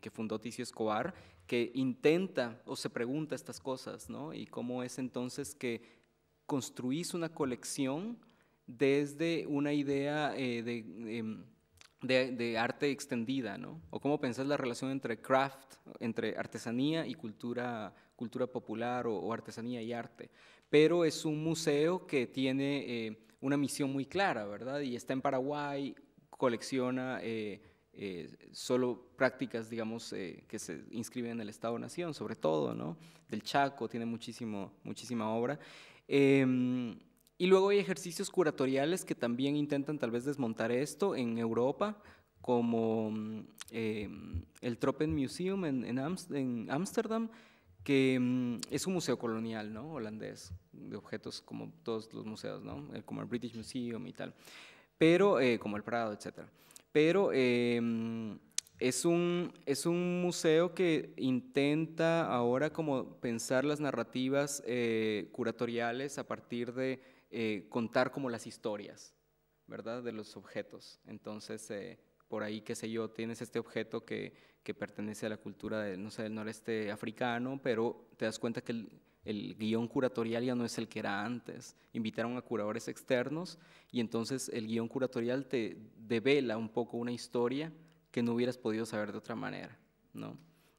que fundó Ticio Escobar, que intenta o se pregunta estas cosas, ¿no? Y cómo es entonces que construís una colección desde una idea eh, em, de, arte extendida, ¿no? ¿O cómo pensás la relación entre craft, entre artesanía y cultura, cultura popular o, artesanía y arte? Pero es un museo que tiene eh, una misión muy clara, ¿verdad? Y está en Paraguay, colecciona... Eh, solo prácticas, digamos, que se inscriben en el Estado-Nación, sobre todo, ¿no? Del Chaco, tiene muchísimo, muchísima obra. Em, y luego hay ejercicios curatoriales que también intentan tal vez desmontar esto en Europa, como mm, eh, el Tropen Museum en, en Ámsterdam, que mm, es un museo colonial ¿no? holandés, de objetos como todos los museos, ¿no? Eh, como el British Museum y tal, pero eh, como el Prado, etc. Pero em, es, un, es un museo que intenta ahora como pensar las narrativas curatoriales a partir de eh, contar como las historias, ¿verdad? De los objetos. Entonces, eh, por ahí, qué sé yo, tienes este objeto que, pertenece a la cultura, del no sé, del noreste africano, pero te das cuenta que el, guión curatorial ya no es el que era antes. Invitaron a curadores externos y entonces el guión curatorial te devela un poco una historia que no hubieras podido saber de otra manera, ¿no?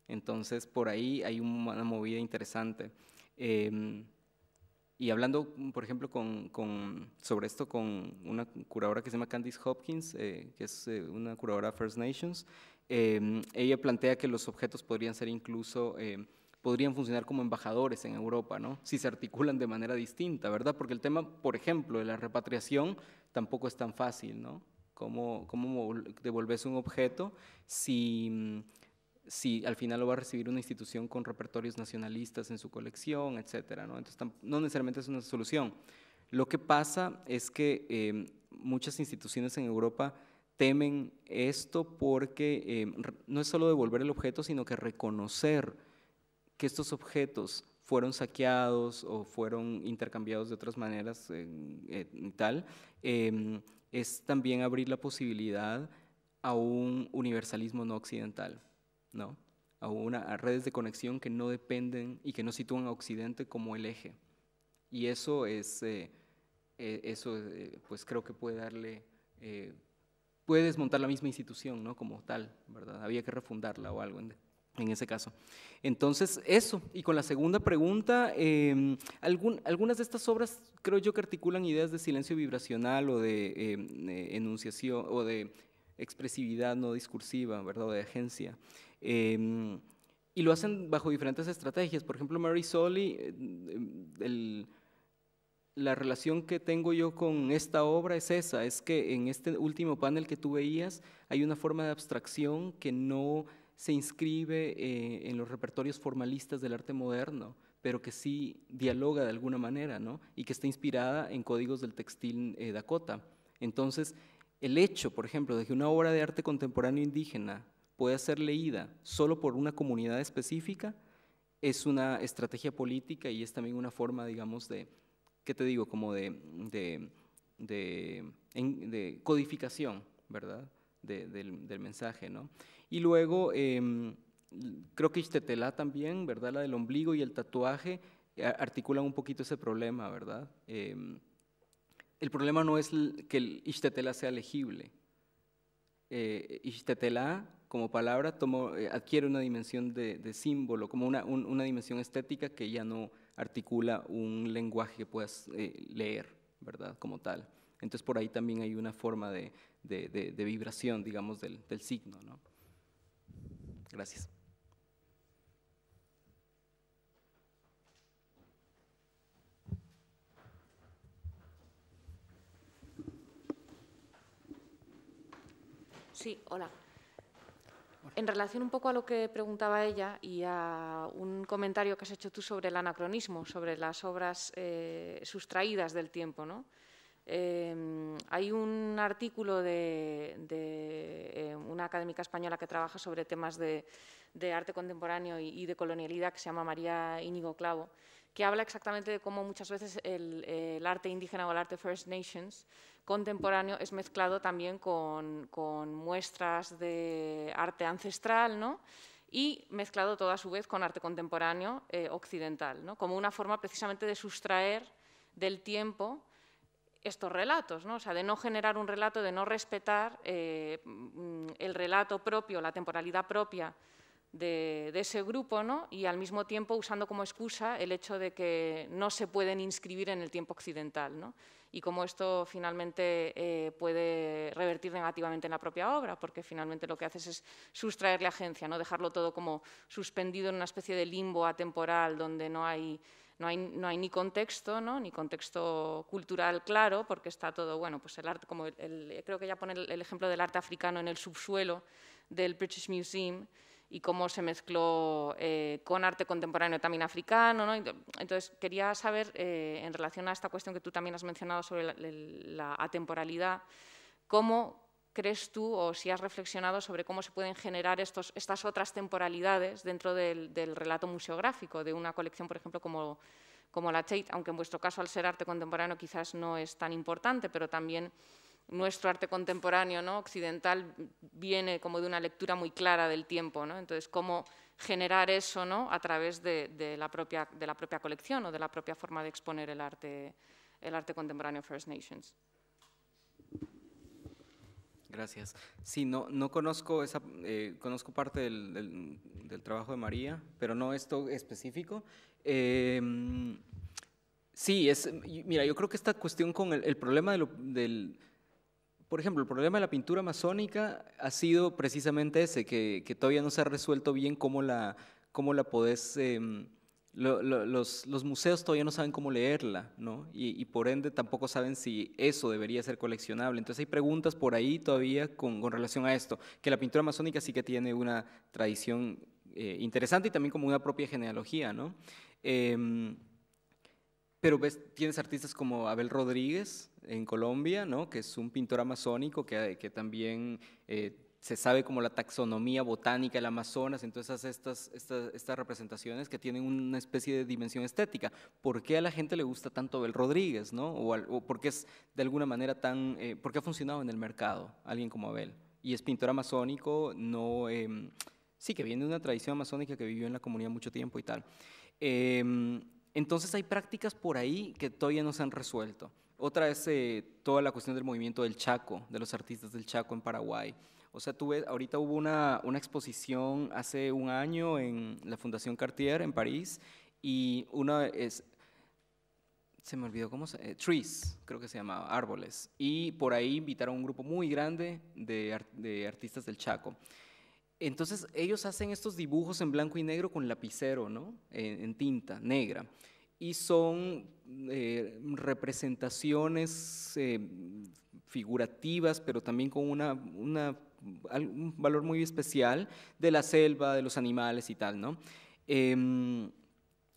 Entonces, por ahí hay una movida interesante. Em, y hablando, mm, por ejemplo, con, sobre esto con una curadora que se llama Candice Hopkins, eh, que es eh, una curadora First Nations, em, ella plantea que los objetos podrían ser incluso, em, podrían funcionar como embajadores en Europa, ¿no? Si se articulan de manera distinta, ¿verdad? Porque el tema, por ejemplo, de la repatriación tampoco es tan fácil, ¿no? ¿Cómo, cómo devolves un objeto si mm, si al final lo va a recibir una institución con repertorios nacionalistas en su colección, etcétera. ¿no? Entonces, no necesariamente es una solución. Lo que pasa es que em, muchas instituciones en Europa temen esto porque em, no es solo devolver el objeto, sino que reconocer que estos objetos fueron saqueados o fueron intercambiados de otras maneras y tal, em, es también abrir la posibilidad a un universalismo no occidental. ¿no? A, una, redes de conexión que no dependen y que no sitúan a Occidente como el eje. Y eso es, eh, eh, eso eh, pues creo que puede darle, puede desmontar la misma institución, ¿no? Como tal, ¿verdad? Había que refundarla o algo en, ese caso. Entonces, eso. Y con la segunda pregunta, em, algunas de estas obras creo yo que articulan ideas de silencio vibracional o de em, enunciación o de expresividad no discursiva, ¿verdad? de agencia. Em, y lo hacen bajo diferentes estrategias. Por ejemplo, Mary Soli eh, em, la relación que tengo yo con esta obra es esa, es que en este último panel que tú veías hay una forma de abstracción que no se inscribe eh, en los repertorios formalistas del arte moderno, pero que sí dialoga de alguna manera, ¿no? Y que está inspirada en códigos del textil eh, Dakota. Entonces, el hecho, por ejemplo, de que una obra de arte contemporáneo indígena puede ser leída solo por una comunidad específica, es una estrategia política y es también una forma, digamos, de, ¿qué te digo?, como de, de, codificación, ¿verdad?, del, mensaje, ¿no? Y luego, em, creo que Ixtetelá también, ¿verdad?, la del ombligo y el tatuaje eh, articulan un poquito ese problema, ¿verdad? Em, el problema no es que el Ixtetelá sea legible. Eh, Ixtetelá como palabra eh, adquiere una dimensión de, símbolo, como una, dimensión estética que ya no articula un lenguaje que puedas eh, leer, ¿verdad? Como tal. Entonces por ahí también hay una forma de, vibración, digamos, del, del signo, ¿no? Gracias. Sí, hola. En relación un poco a lo que preguntaba ella y a un comentario que has hecho tú sobre el anacronismo, sobre las obras eh, sustraídas del tiempo, ¿no? Eh, hay un artículo de, eh, una académica española que trabaja sobre temas de, arte contemporáneo y, y, de colonialidad que se llama María Íñigo Clavo, que habla exactamente de cómo muchas veces el, arte indígena o el arte First Nations contemporáneo es mezclado también con, muestras de arte ancestral, ¿no? y mezclado toda a su vez con arte contemporáneo eh, occidental, ¿no? como una forma precisamente de sustraer del tiempo estos relatos, ¿no? o sea, de no generar un relato, de no respetar eh, mm, el relato propio, la temporalidad propia de, ese grupo ¿no? y al mismo tiempo usando como excusa el hecho de que no se pueden inscribir en el tiempo occidental ¿no? y cómo esto finalmente eh, puede revertir negativamente en la propia obra, porque finalmente lo que haces es sustraerle agencia, ¿no? dejarlo todo como suspendido en una especie de limbo atemporal donde no hay... No hay, no hay ni contexto, ¿no? ni contexto cultural claro, porque está todo, bueno, pues el arte, como el, creo que ya pone el ejemplo del arte africano en el subsuelo del British Museum, y cómo se mezcló eh, con arte contemporáneo también africano. ¿no? Entonces, quería saber, eh, en relación a esta cuestión que tú también has mencionado sobre la, atemporalidad, cómo crees tú o si has reflexionado sobre cómo se pueden generar estos, estas otras temporalidades dentro del, del, relato museográfico de una colección, por ejemplo, como, como la Tate, aunque en vuestro caso, al ser arte contemporáneo, quizás no es tan importante, pero también nuestro arte contemporáneo ¿no? occidental viene como de una lectura muy clara del tiempo. ¿no? Entonces, cómo generar eso ¿no? a través de, la propia, de la propia colección o de la propia forma de exponer el arte, el arte contemporáneo First Nations. Gracias. Sí, no, no conozco esa, eh, conozco parte del, trabajo de María, pero no esto específico. Em, sí, es, mira, yo creo que esta cuestión con el, problema del por ejemplo, el problema de la pintura masónica ha sido precisamente ese, que, todavía no se ha resuelto bien cómo la, cómo la podés... Em, los, los, museos todavía no saben cómo leerla, ¿no? Y, por ende tampoco saben si eso debería ser coleccionable. Entonces hay preguntas por ahí todavía con, relación a esto, que la pintura masónica sí que tiene una tradición eh, interesante y también como una propia genealogía, ¿no? Em, pero ves, tienes artistas como Abel Rodríguez en Colombia, ¿no? que es un pintor amazónico que, eh, que también eh, se sabe como la taxonomía botánica del Amazonas, entonces estas, estas, estas, representaciones que tienen una especie de dimensión estética. ¿Por qué a la gente le gusta tanto Abel Rodríguez? ¿no? O, por qué es de alguna manera tan... Eh, ¿Por qué ha funcionado en el mercado alguien como Abel? Y es pintor amazónico, no... Em, sí, que viene de una tradición amazónica que vivió en la comunidad mucho tiempo y tal. Em, entonces hay prácticas por ahí que todavía no se han resuelto. Otra es eh, toda la cuestión del movimiento del Chaco, de los artistas del Chaco en Paraguay. O sea, tuve, ahorita hubo una, una exposición hace un año en la Fundación Cartier en París y una es, se me olvidó cómo se eh, Trees, creo que se llamaba, Árboles. Y por ahí invitaron a un grupo muy grande de artistas del Chaco. Entonces ellos hacen estos dibujos en blanco y negro con lapicero, ¿no? En, tinta negra. Y son eh, representaciones eh, figurativas, pero también con un valor muy especial de la selva, de los animales y tal, ¿no? Em,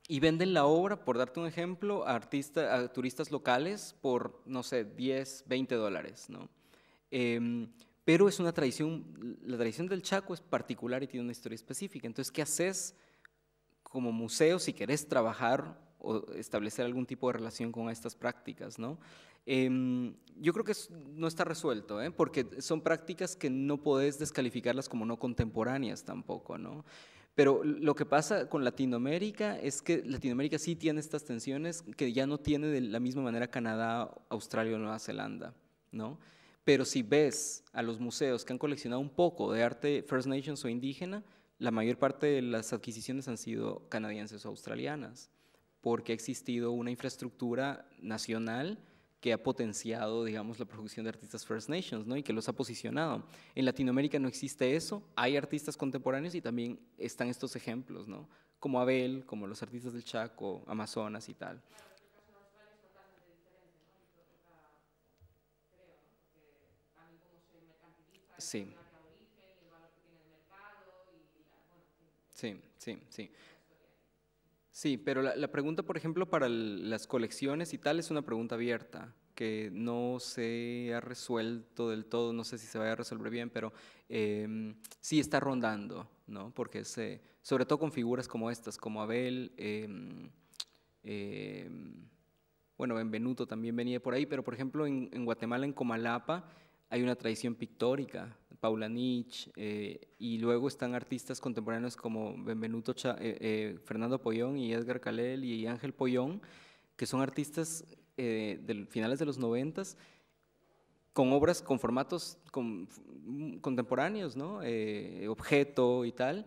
y venden la obra, por darte un ejemplo, a, artistas, a turistas locales por, no sé, 10, 20 dólares, ¿no? Em, pero es una tradición, la tradición del Chaco es particular y tiene una historia específica. Entonces, ¿qué haces como museo si querés trabajar o establecer algún tipo de relación con estas prácticas? ¿no? Em, yo creo que no está resuelto, ¿eh? porque son prácticas que no podés descalificarlas como no contemporáneas tampoco, ¿no? Pero lo que pasa con Latinoamérica es que Latinoamérica sí tiene estas tensiones que ya no tiene de la misma manera Canadá, Australia o Nueva Zelanda, ¿no? pero si ves a los museos que han coleccionado un poco de arte First Nations o indígena, la mayor parte de las adquisiciones han sido canadienses o australianas, porque ha existido una infraestructura nacional que ha potenciado, digamos, la producción de artistas First Nations, ¿no? Y que los ha posicionado. En Latinoamérica no existe eso, hay artistas contemporáneos y también están estos ejemplos, Como Abel, como los artistas del Chaco, Amazonas y tal. Sí. Sí, sí, sí. Sí, pero la, pregunta, por ejemplo, para las colecciones y tal es una pregunta abierta que no se ha resuelto del todo, no sé si se vaya a resolver bien, pero em, sí está rondando, ¿no? Porque se, sobre todo con figuras como estas, como Abel, em, em, bueno, Benvenuto también venía por ahí, pero por ejemplo en Guatemala, en Comalapa, hay una tradición pictórica, Paula Nietzsche, eh, y luego están artistas contemporáneos como Benvenuto, eh, eh, Fernando Pollón y Edgar Calel y Ángel Pollón, que son artistas de finales de los noventas con obras con formatos contemporáneos, ¿no? objeto y tal,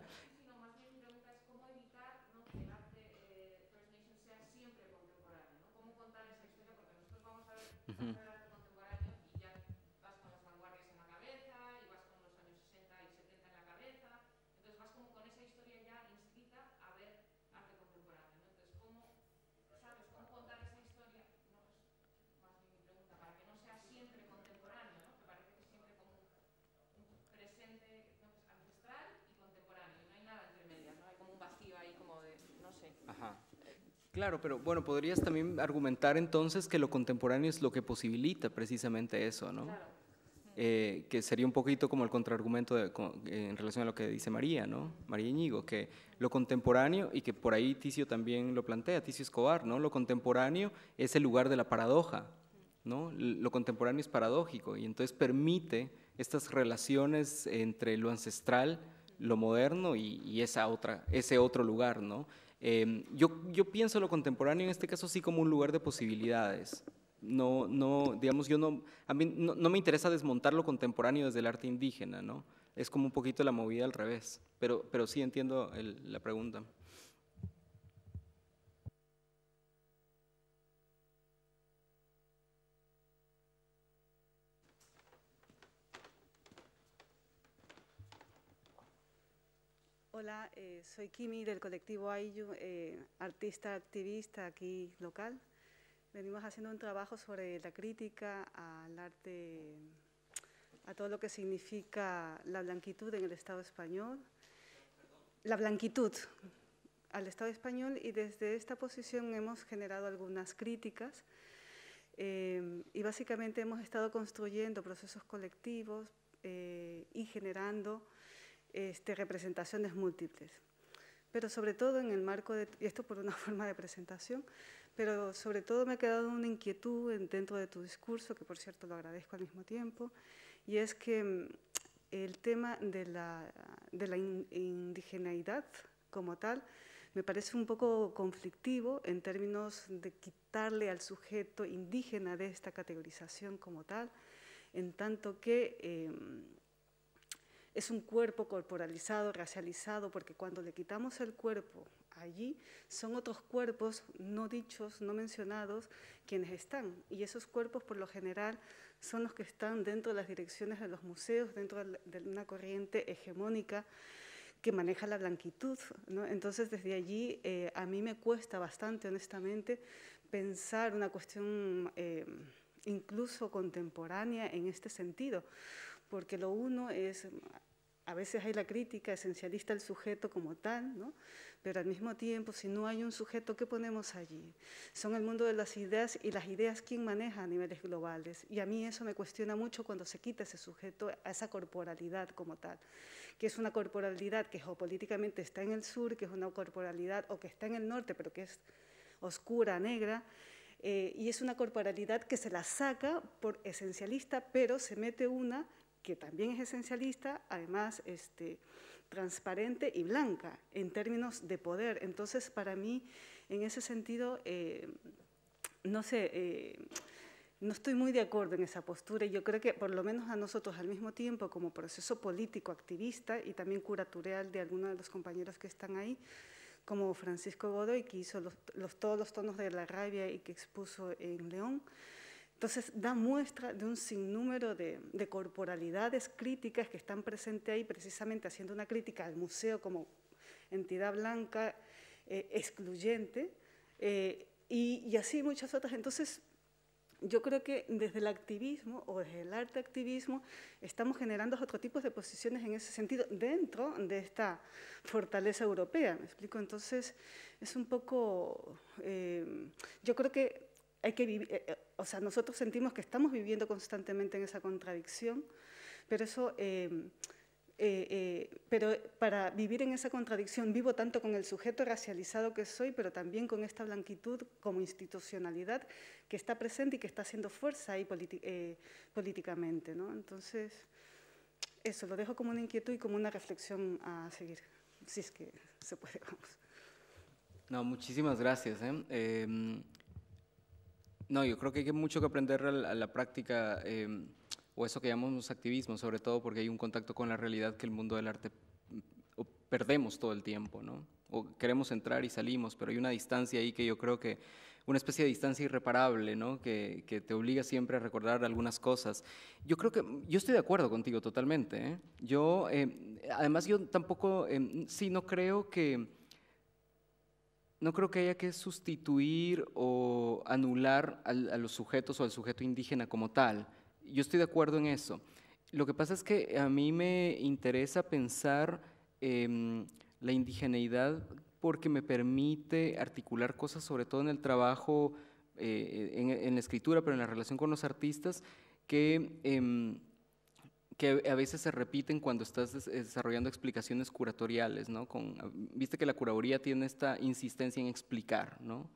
Claro, pero bueno, podrías también argumentar entonces que lo contemporáneo es lo que posibilita precisamente eso, ¿no? Eh, que sería un poquito como el contraargumento eh, en relación a lo que dice María, ¿no? María Íñigo, que lo contemporáneo, y que por ahí Ticio también lo plantea, Ticio Escobar, ¿no? Lo contemporáneo es el lugar de la paradoja, ¿no? Lo contemporáneo es paradójico y entonces permite estas relaciones entre lo ancestral, lo moderno y, esa otra, ese otro lugar, ¿no? Em, yo, pienso lo contemporáneo en este caso sí como un lugar de posibilidades. No, no, digamos, yo no, a mí no, me interesa desmontar lo contemporáneo desde el arte indígena, ¿no? Es como un poquito la movida al revés, pero, sí entiendo la pregunta. Hola, eh, soy Kimi del colectivo Ayu, eh, artista activista aquí local. Venimos haciendo un trabajo sobre la crítica al arte, a todo lo que significa la blanquitud en el Estado español. La blanquitud al Estado español y desde esta posición hemos generado algunas críticas eh, y básicamente hemos estado construyendo procesos colectivos y generando este, representaciones múltiples. Pero sobre todo en el marco de, y esto por una forma de presentación, pero sobre todo me ha quedado una inquietud dentro de tu discurso, que por cierto lo agradezco al mismo tiempo, y es que mm, el tema de la, de la indigeneidad como tal me parece un poco conflictivo en términos de quitarle al sujeto indígena de esta categorización como tal, en tanto que em, es un cuerpo corporalizado, racializado, porque cuando le quitamos el cuerpo allí, son otros cuerpos no dichos, no mencionados, quienes están. Y esos cuerpos, por lo general, son los que están dentro de las direcciones de los museos, dentro de una corriente hegemónica que maneja la blanquitud. Entonces, desde allí, eh, a mí me cuesta bastante, honestamente, pensar una cuestión... Eh, incluso contemporánea en este sentido, porque lo uno es, a veces hay la crítica esencialista al sujeto como tal, ¿no? pero al mismo tiempo, si no hay un sujeto, ¿qué ponemos allí? Son el mundo de las ideas y las ideas quién maneja a niveles globales. Y a mí eso me cuestiona mucho cuando se quita ese sujeto a esa corporalidad como tal, que es una corporalidad que geopolíticamente está en el sur, que es una corporalidad o que está en el norte, pero que es oscura, negra, eh, y es una corporalidad que se la saca por esencialista, pero se mete una que también es esencialista, además este, transparente y blanca en términos de poder. Entonces, para mí, en ese sentido, eh, no sé, eh, no estoy muy de acuerdo en esa postura y yo creo que por lo menos a nosotros al mismo tiempo, como proceso político, activista y también curatorial de algunos de los compañeros que están ahí, como Francisco Godoy, que hizo todos los tonos de la rabia y que expuso en León, entonces da muestra de un sinnúmero de, de, corporalidades críticas que están presentes ahí precisamente haciendo una crítica al museo como entidad blanca eh, excluyente eh, y, así muchas otras. Entonces yo creo que desde el activismo o desde el arte activismo estamos generando otro tipo de posiciones en ese sentido dentro de esta fortaleza europea, ¿me explico? Entonces es un poco, eh, yo creo que hay que vivir, o sea, nosotros sentimos que estamos viviendo constantemente en esa contradicción, pero eso... Eh, eh, eh, pero para vivir en esa contradicción vivo tanto con el sujeto racializado que soy, pero también con esta blanquitud como institucionalidad que está presente y que está haciendo fuerza ahí políticamente. Entonces, eso, lo dejo como una inquietud y como una reflexión a seguir, si es que se puede, vamos. No, muchísimas gracias. Em, no, yo creo que hay mucho que aprender a la, práctica em, o eso que llamamos activismo, sobre todo porque hay un contacto con la realidad que el mundo del arte perdemos todo el tiempo, ¿no? O queremos entrar y salimos, pero hay una distancia ahí que yo creo que, una especie de distancia irreparable, ¿no? Que, te obliga siempre a recordar algunas cosas. Yo creo que, yo estoy de acuerdo contigo totalmente, ¿eh? Yo, em, además yo tampoco, em, sí, no creo que no creo que haya que sustituir o anular a, los sujetos o al sujeto indígena como tal. Yo estoy de acuerdo en eso. Lo que pasa es que a mí me interesa pensar em, la indigeneidad porque me permite articular cosas, sobre todo en el trabajo, eh, en, la escritura, pero en la relación con los artistas, que em, que a veces se repiten cuando estás desarrollando explicaciones curatoriales, ¿no? Ah, viste que la curaduría tiene esta insistencia en explicar, ¿no?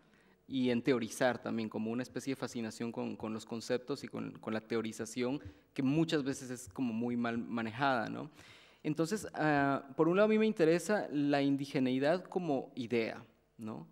Y en teorizar también, como una especie de fascinación con, los conceptos y con, la teorización, que muchas veces es como muy mal manejada, Entonces, ah, por un lado a mí me interesa la indigeneidad como idea,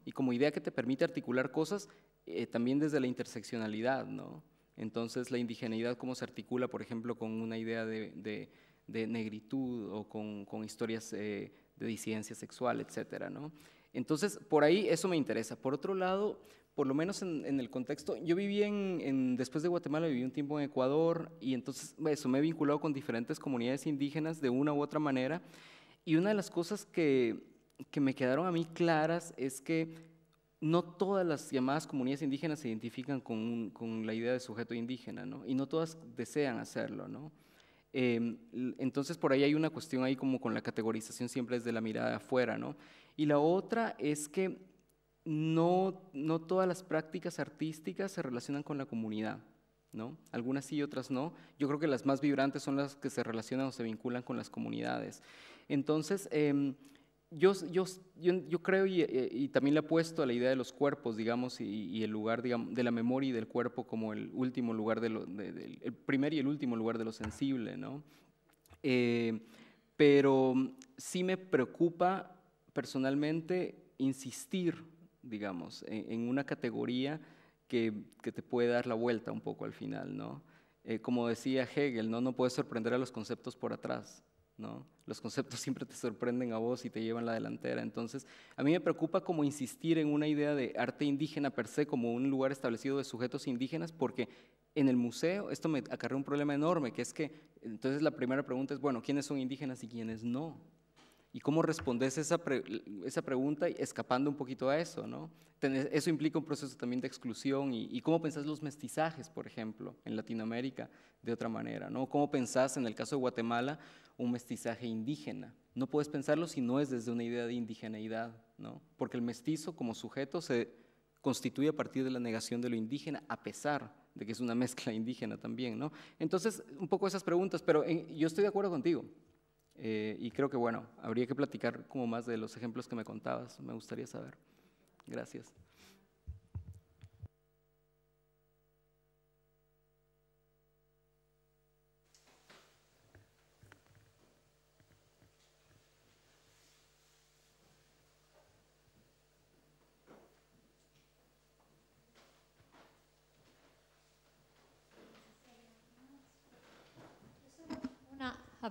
Y como idea que te permite articular cosas eh, también desde la interseccionalidad, ¿no? Entonces, la indigeneidad, cómo se articula, por ejemplo, con una idea de, negritud o con, historias eh, de disidencia sexual, etcétera, ¿no? Entonces, por ahí eso me interesa. Por otro lado, por lo menos en, el contexto, yo viví en, después de Guatemala, viví un tiempo en Ecuador y entonces eso, me he vinculado con diferentes comunidades indígenas de una u otra manera. Y una de las cosas que, que me quedaron a mí claras es que no todas las llamadas comunidades indígenas se identifican con, con la idea de sujeto indígena, ¿no? Y no todas desean hacerlo, ¿no? Em, entonces, por ahí hay una cuestión ahí como con la categorización siempre desde la mirada afuera, ¿no? Y la otra es que no, no todas las prácticas artísticas se relacionan con la comunidad, ¿no? Algunas sí y otras no. Yo creo que las más vibrantes son las que se relacionan o se vinculan con las comunidades. Entonces, em, yo, creo eh, y, también le apuesto a la idea de los cuerpos, digamos, y, el lugar digamos, de la memoria y del cuerpo como el último lugar, el primer y el último lugar de lo sensible, ¿no? Eh, pero sí me preocupa personalmente insistir, digamos, e, en, una categoría que, te puede dar la vuelta un poco al final, ¿no? Eh, como decía Hegel, ¿no? no puedes sorprender a los conceptos por atrás. Los conceptos siempre te sorprenden a vos y te llevan la delantera. Entonces, a mí me preocupa como insistir en una idea de arte indígena per se como un lugar establecido de sujetos indígenas, porque en el museo esto me acarrea un problema enorme, que es que, entonces la primera pregunta es, bueno, ¿quiénes son indígenas y quiénes no? ¿Y cómo respondes esa, esa pregunta escapando un poquito a eso? Eso implica un proceso también de exclusión y, cómo pensás los mestizajes, por ejemplo, en Latinoamérica de otra manera. ¿no? ¿Cómo pensás en el caso de Guatemala un mestizaje indígena. No puedes pensarlo si no es desde una idea de indigeneidad, ¿no? porque el mestizo como sujeto se constituye a partir de la negación de lo indígena, a pesar de que es una mezcla indígena también. ¿no? Entonces, un poco esas preguntas, pero eh, yo estoy de acuerdo contigo. Eh, y creo que, bueno, habría que platicar como más de los ejemplos que me contabas. Me gustaría saber. Gracias.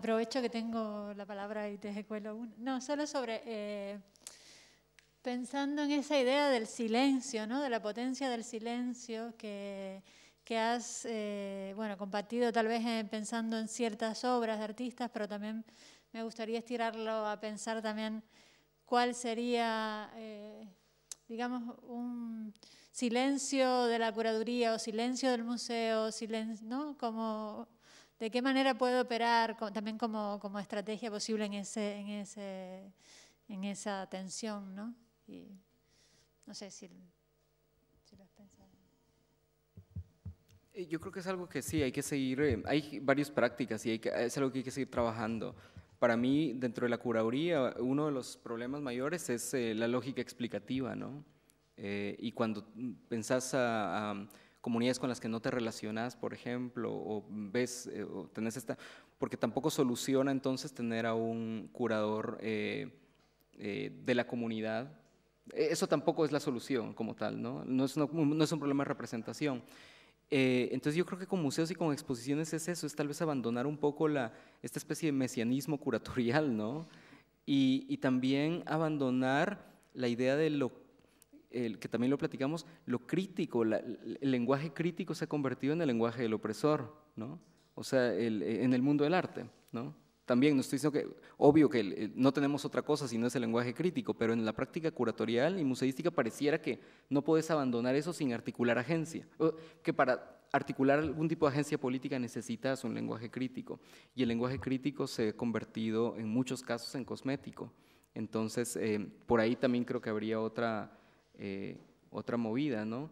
aprovecho que tengo la palabra y te recuelo. uno. No, solo sobre, eh, pensando en esa idea del silencio, ¿no? de la potencia del silencio que, has eh, bueno, compartido tal vez eh, pensando en ciertas obras de artistas, pero también me gustaría estirarlo a pensar también cuál sería, digamos, un silencio de la curaduría o silencio del museo, silencio, ¿no? Como ¿De qué manera puedo operar también como, como estrategia posible en, ese, en, ese, en esa tensión? ¿no? Y no sé si, si lo has pensado. Eh, yo creo que es algo que sí, hay que seguir, eh, hay varias prácticas y hay que, es algo que hay que seguir trabajando. Para mí, dentro de la curaduría, uno de los problemas mayores es eh, la lógica explicativa, ¿no? y cuando pensás a comunidades con las que no te relacionas, por ejemplo, o ves, eh, o tenés esta, porque tampoco soluciona entonces tener a un curador eh, eh, de la comunidad. E, eso tampoco es la solución como tal, ¿no? No es, un problema de representación. entonces yo creo que con museos y con exposiciones es eso, es tal vez abandonar un poco la, esta especie de mesianismo curatorial, ¿no? Y, y también abandonar la idea de lo que también lo platicamos, lo crítico, el lenguaje crítico se ha convertido en el lenguaje del opresor, ¿no? O sea, el, en el mundo del arte, ¿no? También no estoy diciendo que, obvio que no tenemos otra cosa si no es el lenguaje crítico, pero en la práctica curatorial y museística pareciera que no puedes abandonar eso sin articular agencia, que para articular algún tipo de agencia política necesitas un lenguaje crítico y el lenguaje crítico se ha convertido en muchos casos en cosmético. Entonces, eh, por ahí también creo que habría otra eh, otra movida, ¿no?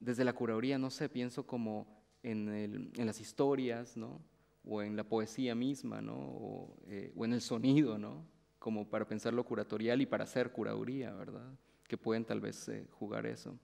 Desde la curaduría, no sé, pienso como en, las historias, ¿no? O en la poesía misma, ¿no? Eh, o, en el sonido, ¿no? Como para pensar lo curatorial y para hacer curaduría, ¿verdad? Que pueden tal vez eh, jugar eso.